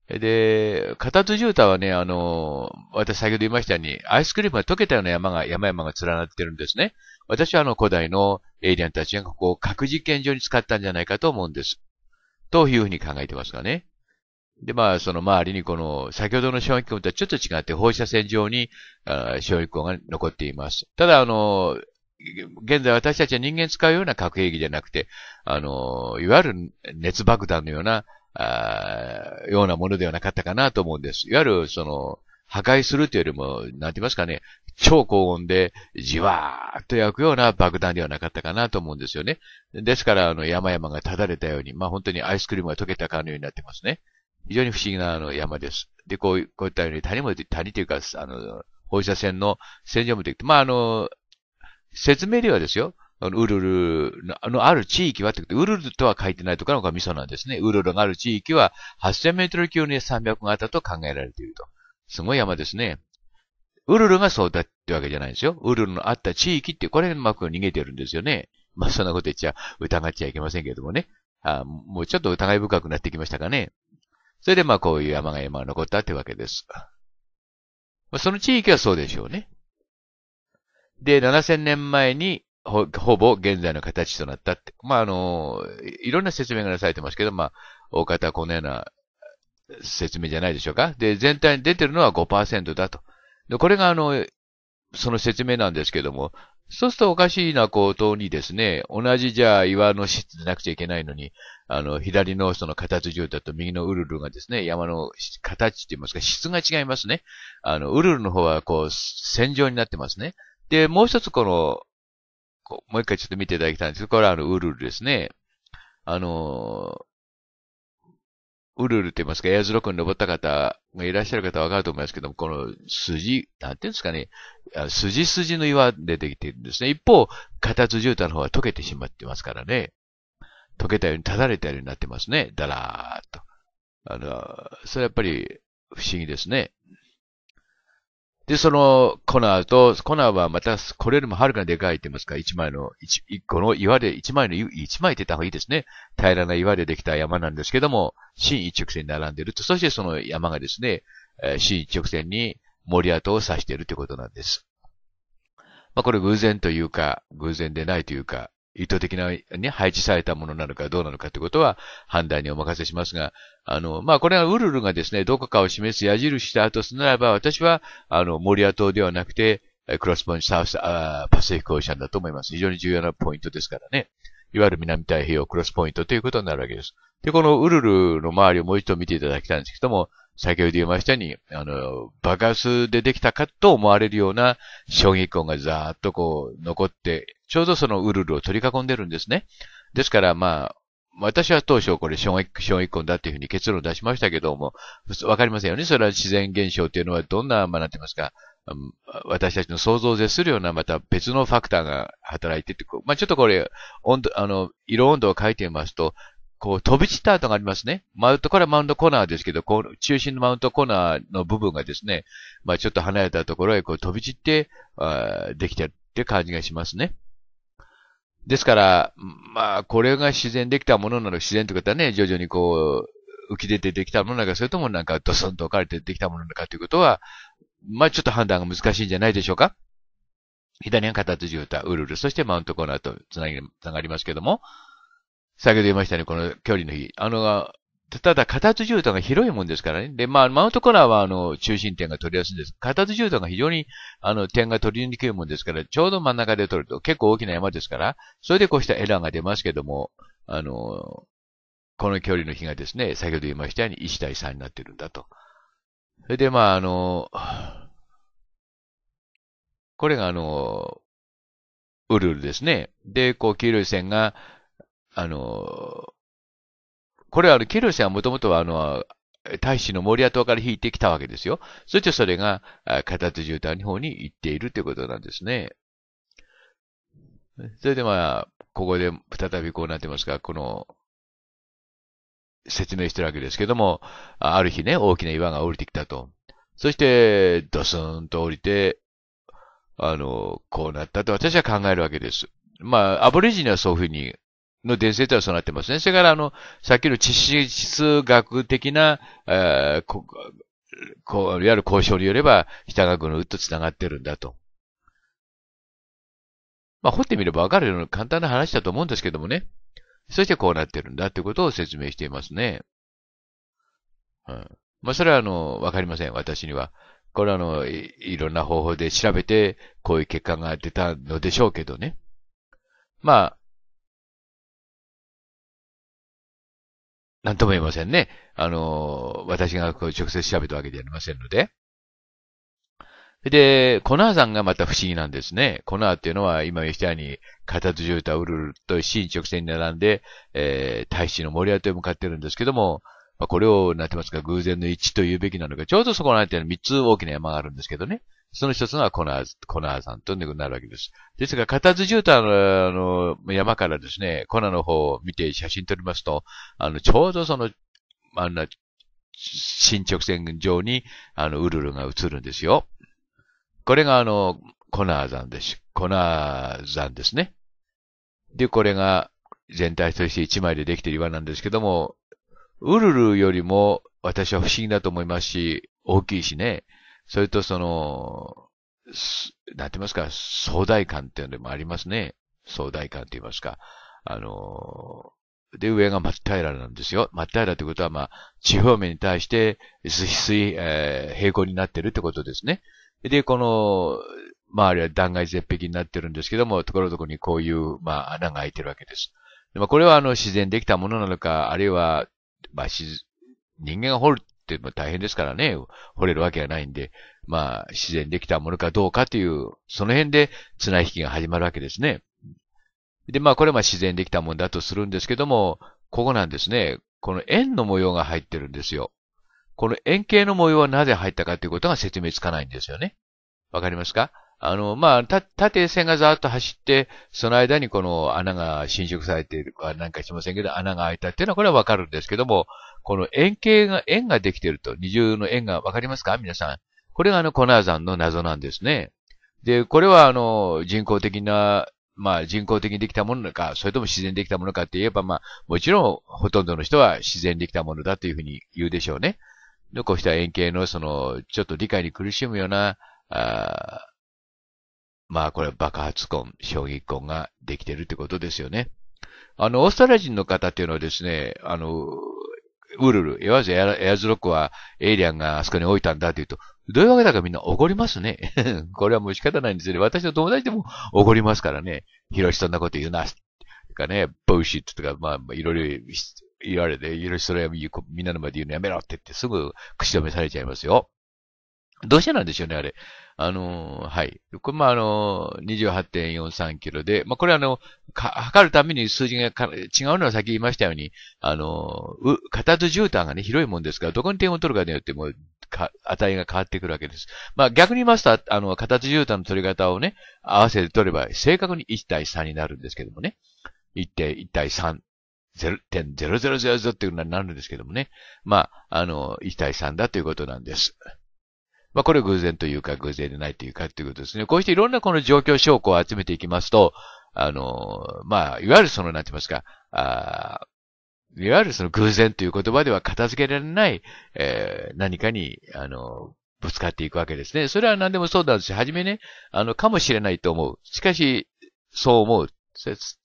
で、形絨毯はね、あの、私先ほど言いましたように、アイスクリームが溶けたような山が、山々が連なってるんですね。私はあの古代のエイリアンたちがここを核実験場に使ったんじゃないかと思うんです。というふうに考えてますがね。で、まあ、その周りにこの、先ほどの衝撃光とはちょっと違って放射線上にあ衝撃光が残っています。ただ、あの、現在私たちは人間使うような核兵器じゃなくて、あの、いわゆる熱爆弾のような、あようなものではなかったかなと思うんです。いわゆる、その、破壊するというよりも、なんて言いますかね、超高温でじわーっと焼くような爆弾ではなかったかなと思うんですよね。ですから、あの、山々がただれたように、まあ本当にアイスクリームが溶けたかのようになってますね。非常に不思議なあの山です。で、こういう、こういったように谷も、谷というか、あの、放射線の線上もできて、まああの、説明ではですよ、あの、ウルルの、ある地域はってウルルとは書いてないところがミソなんですね。ウルルがある地域は8000メートル級に山脈があったと考えられていると。すごい山ですね。ウルルがそうだってわけじゃないですよ。ウルルのあった地域って、これうまく逃げてるんですよね。まあ、そんなこと言っちゃ、疑っちゃいけませんけどもね。あもうちょっと疑い深くなってきましたかね。それでまあ、こういう山が今残ったってわけです。まあ、その地域はそうでしょうね。で、7000年前にほ、ほぼ現在の形となったって。まあ、あの、いろんな説明がなされてますけど、まあ、大方このような説明じゃないでしょうか。で、全体に出てるのは5%だと。で、これがあの、その説明なんですけども、そうするとおかしいなことにですね、同じじゃあ岩の質でなくちゃいけないのに、あの、左のその形状だと右のウルルがですね、山の形って言いますか、質が違いますね。あの、ウルルの方はこう、線状になってますね。で、もう一つこの、こうもう一回ちょっと見ていただきたいんですけど、これはあの、ウルルですね。あの、うるうるって言いますか、エアズロックに登った方がいらっしゃる方はわかると思いますけども、この筋、なんていうんですかね、筋筋の岩出てきてるんですね。一方、片ュータの方は溶けてしまってますからね。溶けたように、ただれたようになってますね。だらーっと。あの、それはやっぱり不思議ですね。で、そのコナーと、コナーはまた、これよりもはるかにでかいって言いますか、一枚の、一、個の岩で、一枚の、一枚って言った方がいいですね。平らな岩でできた山なんですけども、新一直線に並んでると。そしてその山がですね、え新一直線に森跡を指しているということなんです。まあこれ偶然というか、偶然でないというか、意図的な、配置されたものなのかどうなのかということは判断にお任せしますが、あの、まあ、これはウルルがですね、どこかを示す矢印したとすならば、私は、あの、モリア島ではなくて、クロスポンサウスあパシフィックオーシャンだと思います。非常に重要なポイントですからね。いわゆる南太平洋クロスポイントということになるわけです。で、このウルルの周りをもう一度見ていただきたいんですけども、先ほど言いましたように、あの、爆発でできたかと思われるような衝撃音がざーっとこう残って、ちょうどそのウルルを取り囲んでるんですね。ですからまあ、私は当初これ衝撃、衝撃音だっていうふうに結論を出しましたけども、わかりませんよね。それは自然現象っていうのはどんな、まあ、なんて言いますか、私たちの想像を絶するようなまた別のファクターが働いてて、まあ、ちょっとこれ、温度、あの、色温度を書いてみますと、こう飛び散った跡がありますね。マウント、これはマウントコーナーですけど、こう、中心のマウントコーナーの部分がですね、まあちょっと離れたところへこう飛び散ってあできてるって感じがしますね。ですから、まあこれが自然できたものなのか、自然とてことはね、徐々にこう浮き出てできたものなのか、それともなんかドスンと置かれてできたものなのかということは、まあちょっと判断が難しいんじゃないでしょうか。左がゅうた、ウルル、そしてマウントコーナーとつながりますけども、先ほど言いましたね、この距離の日。あの、ただ、片津絨毯が広いもんですからね。で、まあ、マウントコラーは、あの、中心点が取りやすいんです。片津絨毯が非常に、あの、点が取りにくいもんですから、ちょうど真ん中で取ると結構大きな山ですから、それでこうしたエラーが出ますけども、あの、この距離の比がですね、先ほど言いましたように1対3になってるんだと。それで、まあ、あの、これがあの、ウルウルですね。で、こう、黄色い線が、あの、これはあの、ケルセはもともとはあの、大使の森屋島から引いてきたわけですよ。そしてそれが、カタツジュータの方に行っているということなんですね。それでまあ、ここで再びこうなってますが、この、説明してるわけですけども、ある日ね、大きな岩が降りてきたと。そして、ドスンと降りて、あの、こうなったと私は考えるわけです。まあ、アボリジニはそういうふうにの伝説はそうなってますね。それから、あの、さっきの地質学的な、えー、ここう、いわゆる交渉によれば、北学のウッと繋がってるんだと。まあ、掘ってみればわかるような簡単な話だと思うんですけどもね。そしてこうなってるんだってことを説明していますね。うん。まあ、それはあの、わかりません。私には。これはあのい、いろんな方法で調べて、こういう結果が出たのでしょうけどね。まあ、なんとも言いませんね。あの、私がこう直接調べたわけではありませんので。で、コナー山がまた不思議なんですね。コナーっていうのは今言ったように、片頭絨毯ウルルと新直線に並んで、えー、大使の森跡へ向かってるんですけども、まあ、これを、なってますか、偶然の一致と言うべきなのか、ちょうどそこの辺りに3つ大きな山があるんですけどね。その一つのはコナーズ、コナー山となるわけです。ですが、片津絨毯のの山からですね、コナの方を見て写真撮りますと、あの、ちょうどその、あな、進直線上に、あの、ウルルが映るんですよ。これがあの、コナー山です。コナー山ですね。で、これが全体として一枚でできている岩なんですけども、ウルルよりも私は不思議だと思いますし、大きいしね、それとその、なんて言いますか、壮大感っていうのもありますね。壮大感って言いますか。あの、で、上が真っ平らなんですよ。真っ平らってことは、まあ、地方面に対して、水、水、えー、平行になってるってことですね。で、この、周りは断崖絶壁になってるんですけども、ところどころにこういう、まあ、穴が開いてるわけです。でまあ、これはあの自然できたものなのか、あるいは、まあ、人間が掘るって大変ですからね、掘れるわけがないんで、まあ、自然できたものかどうかという、その辺で綱引きが始まるわけですね。で、まあ、これは自然できたものだとするんですけども、ここなんですね。この円の模様が入ってるんですよ。この円形の模様はなぜ入ったかということが説明つかないんですよね。わかりますかあの、まあ、た、縦線がざーっと走って、その間にこの穴が侵食されているかなんかしませんけど、穴が開いたっていうのはこれはわかるんですけども、この円形が、円ができてると、二重の円がわかりますか皆さん。これがあの、コナー山の謎なんですね。で、これはあの、人工的な、まあ人工的にできたものか、それとも自然できたものかって言えば、まあ、もちろんほとんどの人は自然できたものだというふうに言うでしょうね。で、こうした円形のその、ちょっと理解に苦しむような、あまあこれ爆発根、衝撃根ができてるってことですよね。あの、オーストラリア人の方っていうのはですね、あの、ウルル、いわゆるエアーズロックはエイリアンがあそこに置いたんだって言うと、どういうわけだかみんな怒りますね。これはもう仕方ないんですよね。私の友達でも怒りますからね。ヒロシそんなこと言うな。とかね、ボーシットとか、まあ、いろいろ言われて、ヒろシそれはみんなの前で言うのやめろって言ってすぐ口止めされちゃいますよ。どうしてなんでしょうね、あれ。あのー、はい。これもあのー、28.43キロで、まあ、これあの、か、測るために数字が違うのは先言いましたように、あのー、う、片図絨毯がね、広いもんですから、どこに点を取るかによっても、か、値が変わってくるわけです。まあ、逆に言いますと、あの、片図絨毯の取り方をね、合わせて取れば、正確に1対3になるんですけどもね。1.1対3。0.0000っていうのになるんですけどもね。まあ、あの、1対3だということなんです。まあ、これ偶然というか、偶然でないというか、ということですね。こうしていろんなこの状況証拠を集めていきますと、あの、まあ、いわゆるその、なんて言いますか、あいわゆるその偶然という言葉では片付けられない、えー、何かに、あの、ぶつかっていくわけですね。それは何でもそうだし、はじめね、あの、かもしれないと思う。しかし、そう思う。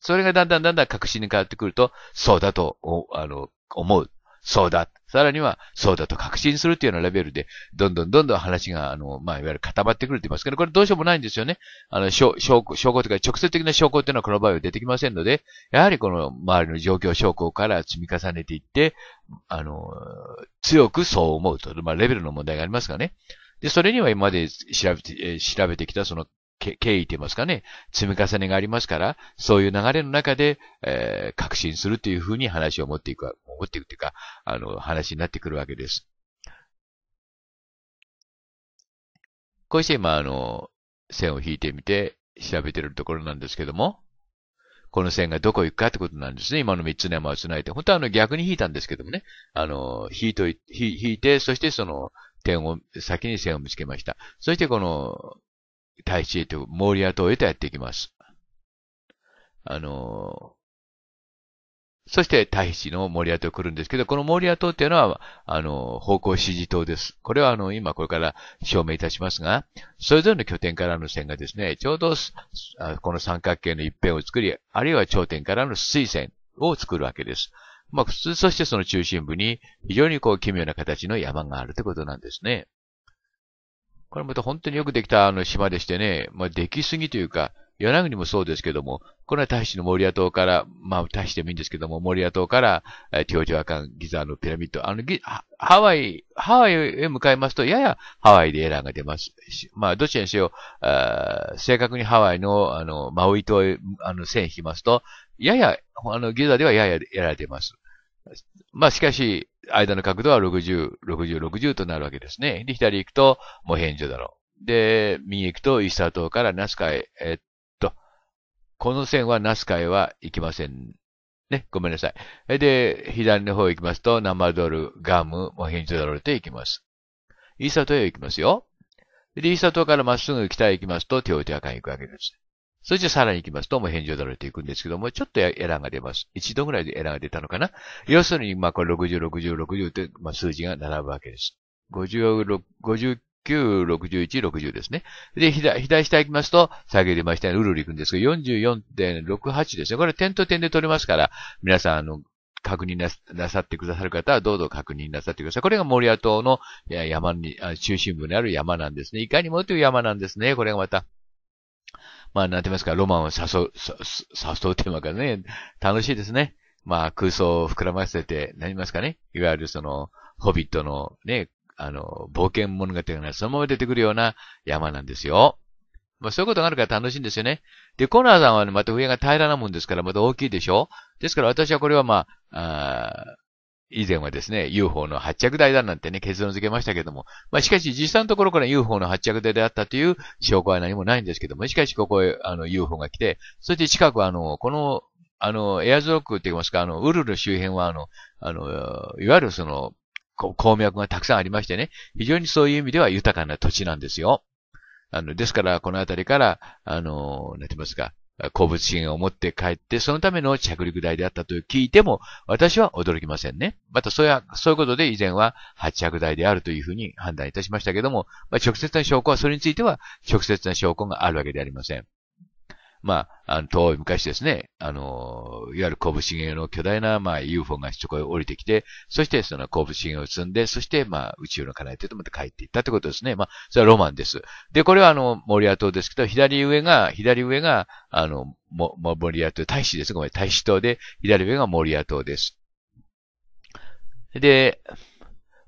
それがだんだんだんだん確信に変わってくると、そうだと、あの、思う。そうだ。さらには、そうだと確信するっていうようなレベルで、どんどんどんどん話が、あの、まあ、いわゆる固まってくるって言いますけど、これどうしようもないんですよね。あの、証拠、証拠というか、直接的な証拠っていうのはこの場合は出てきませんので、やはりこの周りの状況証拠から積み重ねていって、あの、強くそう思うと。まあ、レベルの問題がありますがね。で、それには今まで調べて、調べてきたその経緯と言いますかね、積み重ねがありますから、そういう流れの中で、えー、確信するというふうに話を持っていく、持っていくというか、あの、話になってくるわけです。こうして今、あの、線を引いてみて調べてるところなんですけども、この線がどこ行くかってことなんですね。今の3つの山を繋いで。本当はあの逆に引いたんですけどもね。あの、引いとい、引いて、そしてその点を、先に線を見つけました。そしてこの対地へと、モーリア島へとやっていきます。あのー、そして対比地のモーリア島来るんですけど、このモーリア島っていうのは、あのー、方向指示島です。これはあの、今これから証明いたしますが、それぞれの拠点からの線がですね、ちょうど、この三角形の一辺を作り、あるいは頂点からの水線を作るわけです。まあ、普通、そしてその中心部に非常にこう奇妙な形の山があるということなんですね。これまた本当によくできたあの島でしてね、まあ、できすぎというか、与那国もそうですけども、これは大使のモリア島から、まあ大使でもいいんですけども、モリア島から、えー、ティオカン、ギザのピラミッド、あのギ、ハワイ、ハワイへ向かいますと、ややハワイでエラーが出ますまあ、どちらにしよう、正確にハワイの、あの、マウイ島へ、あの、線引きますと、やや、あの、ギザではややエラー出ます。まあしかし、間の角度は60、60、60となるわけですね。で、左行くと、モヘンジだろう。で、右行くと、イースター島からナスカへ、えっと、この線はナスカへは行きません。ね、ごめんなさい。で、左の方行きますと、ナマドル、ガム、モヘンジョダロへ行きます。イースター島へ行きますよ。で、イースター島からまっすぐ北へ行きますと、テオティアカン行くわけです。それじゃさらに行きますと、もう返事を取られていくんですけども、ちょっとエラーが出ます。一度ぐらいでエラーが出たのかな要するに、まあこれ60、60、60って、まあ数字が並ぶわけです。56、59、61、60ですね。で、左、左下行きますと、先ほど出ましたように、うるる行くんですけど、44.68ですね。これ点と点で取れますから、皆さん、あの、確認なさってくださる方は、どうぞ確認なさってください。これがモリア島の山に、中心部にある山なんですね。いかにもという山なんですね。これがまた。まあ、なんて言いますか、ロマンを誘う、誘うテーマがね、楽しいですね。まあ、空想を膨らませて、なりますかね。いわゆるその、ホビットのね、あの、冒険物語がそのまま出てくるような山なんですよ。まあそういうことがあるから楽しいんですよね。で、コナーさんはね、また上が平らなもんですから、また大きいでしょですから私はこれはまあ、あ以前はですね、UFO の発着台だなんてね、結論付けましたけども、まあ、しかし実際のところから UFO の発着台であったという証拠は何もないんですけども、しかしここへあの UFO が来て、そして近くはあの、この、あの、エアゾークって言いますか、あの、ウルル周辺はあの、あの、いわゆるその、鉱脈がたくさんありましてね、非常にそういう意味では豊かな土地なんですよ。あの、ですから、この辺りから、あの、なんて言いますか、物資源を持って帰って、そのための着陸台であったと聞いても、私は驚きませんね。また、そうや、そういうことで以前は発着台であるというふうに判断いたしましたけども、まあ、直接な証拠は、それについては直接な証拠があるわけでありません。まあ、あの、遠い昔ですね、あの、いわゆる拳芸の巨大な、まあ、UFO がそこへ降りてきて、そしてその拳芸を積んで、そして、まあ、宇宙の課題とまた帰っていったってことですね。まあ、それはロマンです。で、これはあの、リア島ですけど、左上が、左上が、あの、モ、も、森ア島、大使です。ごめん、大使島で、左上がリア島です。で、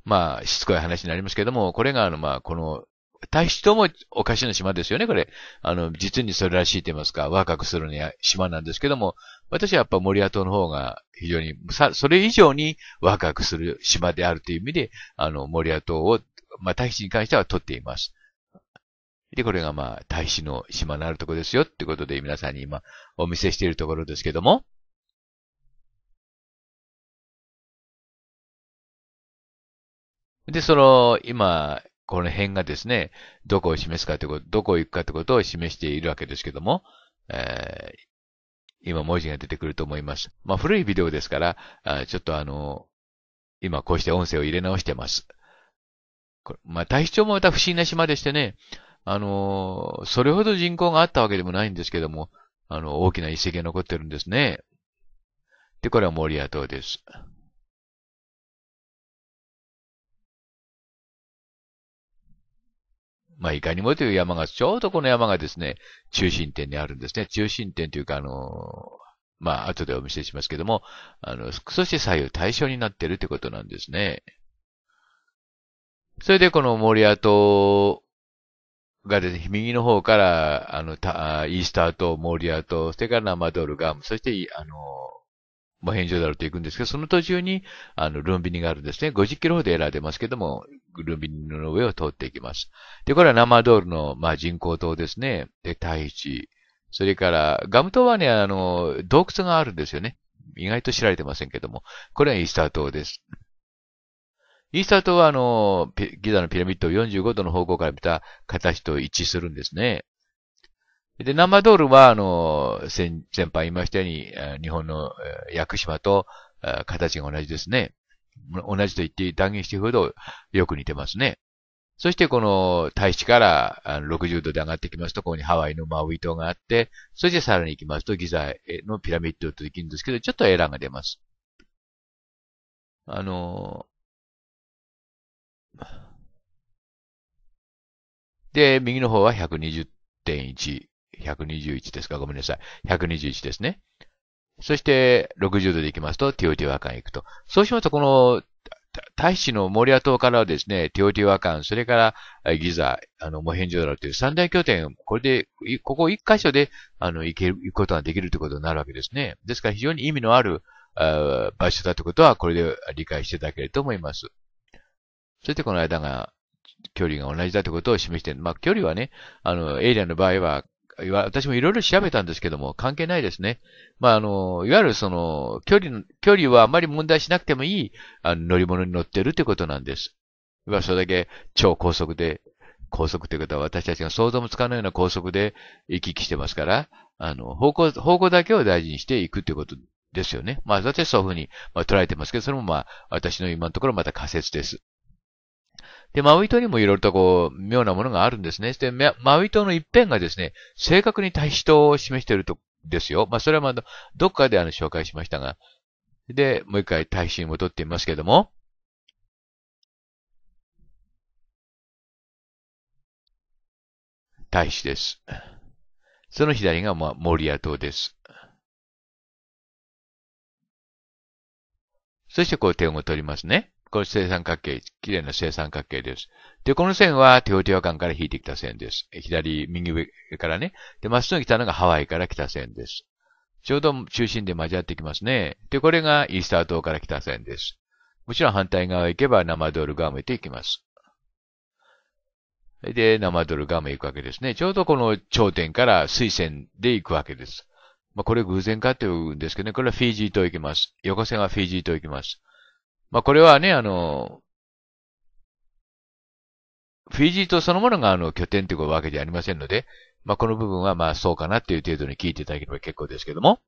まあ、しつこい話になりますけども、これが、あの、まあ、この大使ともおかしな島ですよね、これ。あの、実にそれらしいと言いますか、若くするには島なんですけども、私はやっぱ森島の方が非常に、さ、それ以上に若くする島であるという意味で、あの、森島を、まあ、大使に関しては取っています。で、これがまあ、大使の島のあるところですよってことで皆さんに今お見せしているところですけども、で、その、今、この辺がですね、どこを示すかということ、どこを行くかということを示しているわけですけども、えー、今文字が出てくると思います。まあ、古いビデオですから、ちょっとあの、今こうして音声を入れ直してます。まあ、大使町もまた不思議な島でしてね、あのそれほど人口があったわけでもないんですけども、あの、大きな遺跡が残ってるんですね。で、これはモリア島です。まあ、いかにもという山が、ちょうどこの山がですね、中心点にあるんですね。中心点というか、あの、まあ、後でお見せしますけども、あの、そして左右対称になっているということなんですね。それでこのモリア島がですね、右の方から、あの、イースター島、モリア島、それからナマドルガム、そして、あの、もう返上だろうと行くんですけど、その途中に、あの、ルンビニがあるんですね。50キロほどエラー出ますけども、ルンビニの上を通っていきます。で、これはナマドールの、まあ、人工島ですね。で、大地。それから、ガム島はね、あの、洞窟があるんですよね。意外と知られてませんけども。これはイースター島です。イースター島は、あの、ギザのピラミッドを45度の方向から見た形と一致するんですね。で、生ドールは、あの、先、先輩言いましたように、日本の屋久島と形が同じですね。同じと言って断言していくほどよく似てますね。そしてこの大使から60度で上がってきますと、ここにハワイのマウイ島があって、そしてさらに行きますとギザのピラミッドとできるんですけど、ちょっとエラーが出ます。あの、で、右の方は120.1。121ですかごめんなさい。121ですね。そして、60度で行きますと、ティオティワカン行くと。そうしますと、この、大使のモリア島からはですね、ティオティワカン、それからギザ、あの、モヘンジョダロという三大拠点、これで、ここ一箇所で、あの、行ける、行くことができるということになるわけですね。ですから非常に意味のある、場所だということは、これで理解していただけると思います。そしてこの間が、距離が同じだということを示して、まあ、距離はね、あの、エイリアンの場合は、私もいろいろ調べたんですけども、関係ないですね。まあ、あの、いわゆるその、距離、距離はあまり問題しなくてもいいあの乗り物に乗ってるってことなんです。それだけ超高速で、高速ということは私たちが想像もつかないような高速で行き来してますから、あの、方向、方向だけを大事にしていくということですよね。まあ、私はそういうふうに、まあ、捉えてますけど、それもまあ、私の今のところまた仮説です。で、マウイ島にもいろいろとこう、妙なものがあるんですね。で、マウイ島の一辺がですね、正確に対比島を示していると、ですよ。まあ、それはまだ、どっかであの、紹介しましたが。で、もう一回対比に戻ってみますけども。対比です。その左が、まあ、モリア島です。そしてこう点を取りますね。これ正三角形、綺麗な正三角形です。で、この線はテオティ間から引いてきた線です。左、右上からね。で、まっすぐ来たのがハワイから来た線です。ちょうど中心で交わってきますね。で、これがイースター島から来た線です。もちろん反対側へ行けば生ドルガムって行きます。で、生ドルガム行くわけですね。ちょうどこの頂点から水線で行くわけです。まあ、これ偶然かって言うんですけどね、これはフィージー島行きます。横線はフィジー島行きます。まあ、これはね、あの、フィジー島そのものがあの拠点っていうわけじゃありませんので、まあ、この部分はまあそうかなっていう程度に聞いていただければ結構ですけども、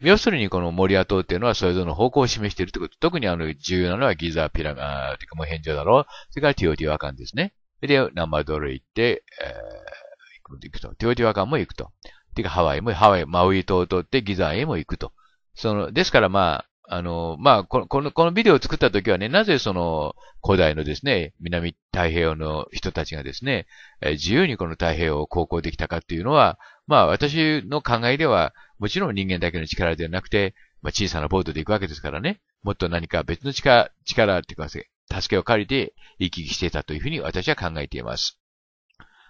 要するにこのモリア島っていうのはそれぞれの方向を示しているってこと、特にあの重要なのはギザ、ピラガー、てかもう返上だろう、それからティオティワカンですね。で、ナンバードル行って、えー、行くと。ティオティワカンも行くと。てかハワイも、ハワイ、マウイ島を通ってギザへも行くと。その、ですからまあ、あの、まあ、この、この、このビデオを作った時はね、なぜその、古代のですね、南太平洋の人たちがですね、え自由にこの太平洋を航行できたかっていうのは、まあ、私の考えでは、もちろん人間だけの力ではなくて、まあ、小さなボートで行くわけですからね、もっと何か別の力、力っていうか、助けを借りて行き来していたというふうに私は考えています。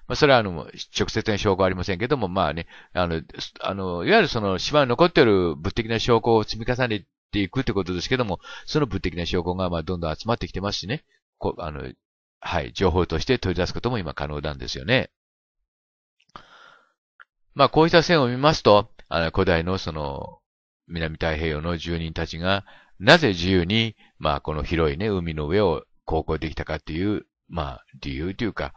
まあ、それはあの、直接の証拠はありませんけども、まあね、あの、あの、いわゆるその島に残っている物的な証拠を積み重ねっていくってことですけども、その物的な証拠が、まあ、どんどん集まってきてますしね、こあの、はい、情報として取り出すことも今可能なんですよね。まあ、こうした線を見ますと、あの、古代のその、南太平洋の住人たちが、なぜ自由に、まあ、この広いね、海の上を航行できたかっていう、まあ、理由というか、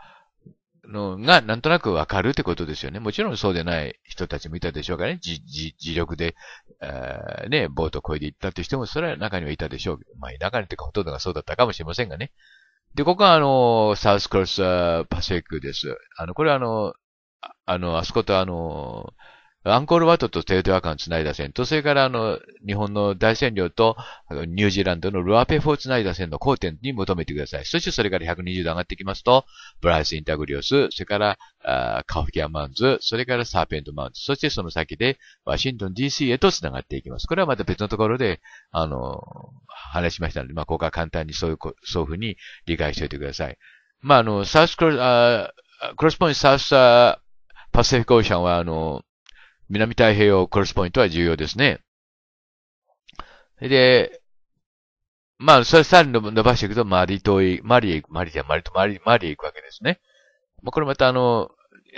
のがなんとなくわかるってことですよね。もちろんそうでない人たちもいたでしょうからね。じ、じ、自力で、えー、ね、ボートこいで行ったって人も、それは中にはいたでしょう。まあ、中にというかほとんどがそうだったかもしれませんがね。で、ここはあの、サウスクロスパシフィックです。あの、これはあの、あの、あそことあの、アンコールワットとテオトワカンをつないだ線と、それからあの、日本の大占領と、ニュージーランドのルアペフをつないだ線の交点に求めてください。そしてそれから120度上がってきますと、ブライス・インタグリオス、それから、あカフキア・マンズ、それからサーペント・マンズ、そしてその先で、ワシントン DC へと繋がっていきます。これはまた別のところで、あの、話しましたので、まあ、ここは簡単にそういう、そういうふうに理解しておいてください。まあ、あの、サウスクロス、あクロスポイントサウス、パシフィックオーシャンは、あの、南太平洋クロスポイントは重要ですね。で、まあ、それさらに伸ばしていくと、マリ島へ、マリへ、マリじゃ、マリとマリ、マリへ行くわけですね。まあ、これまたあの、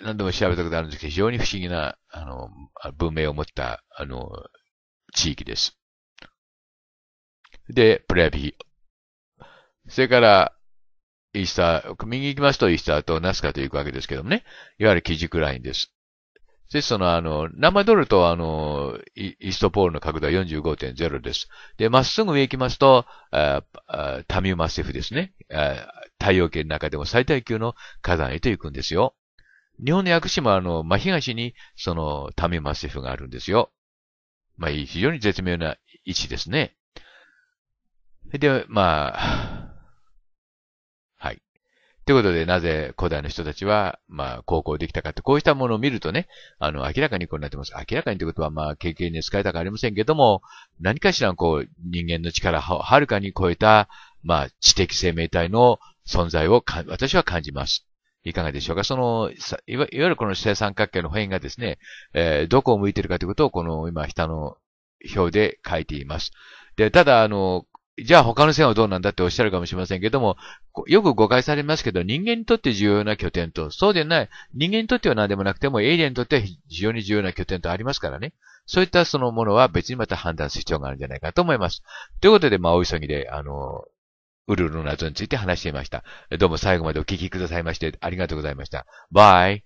何度も調べたことあるんですけど、非常に不思議な、あの、文明を持った、あの、地域です。で、プレアビー。それから、イースター、右行きますとイースターとナスカと行くわけですけどもね、いわゆる基軸ラインです。で、その、あの、生ドルと、あの、イーストポールの角度は45.0です。で、まっすぐ上行きますと、あタミウマセフですね太陽系の中でも最大級の火山へと行くんですよ。日本の薬師も、あの、真東に、その、タミウマセフがあるんですよ。まあ、非常に絶妙な位置ですね。で、まあ、ということで、なぜ古代の人たちは、まあ、高校できたかって、こうしたものを見るとね、あの、明らかにこうなってます。明らかにということは、まあ、経験に使えたかありませんけども、何かしら、こう、人間の力をはるかに超えた、まあ、知的生命体の存在を私は感じます。いかがでしょうかその、いわゆるこの正三角形の辺がですね、えー、どこを向いているかということを、この今、下の表で書いています。で、ただ、あの、じゃあ他の線はどうなんだっておっしゃるかもしれませんけども、よく誤解されますけど、人間にとって重要な拠点と、そうでない、人間にとっては何でもなくても、エイリアンにとっては非常に重要な拠点とありますからね。そういったそのものは別にまた判断する必要があるんじゃないかと思います。ということで、まあ、お急ぎで、あの、ウルルの謎について話していました。どうも最後までお聞きくださいまして、ありがとうございました。バイ。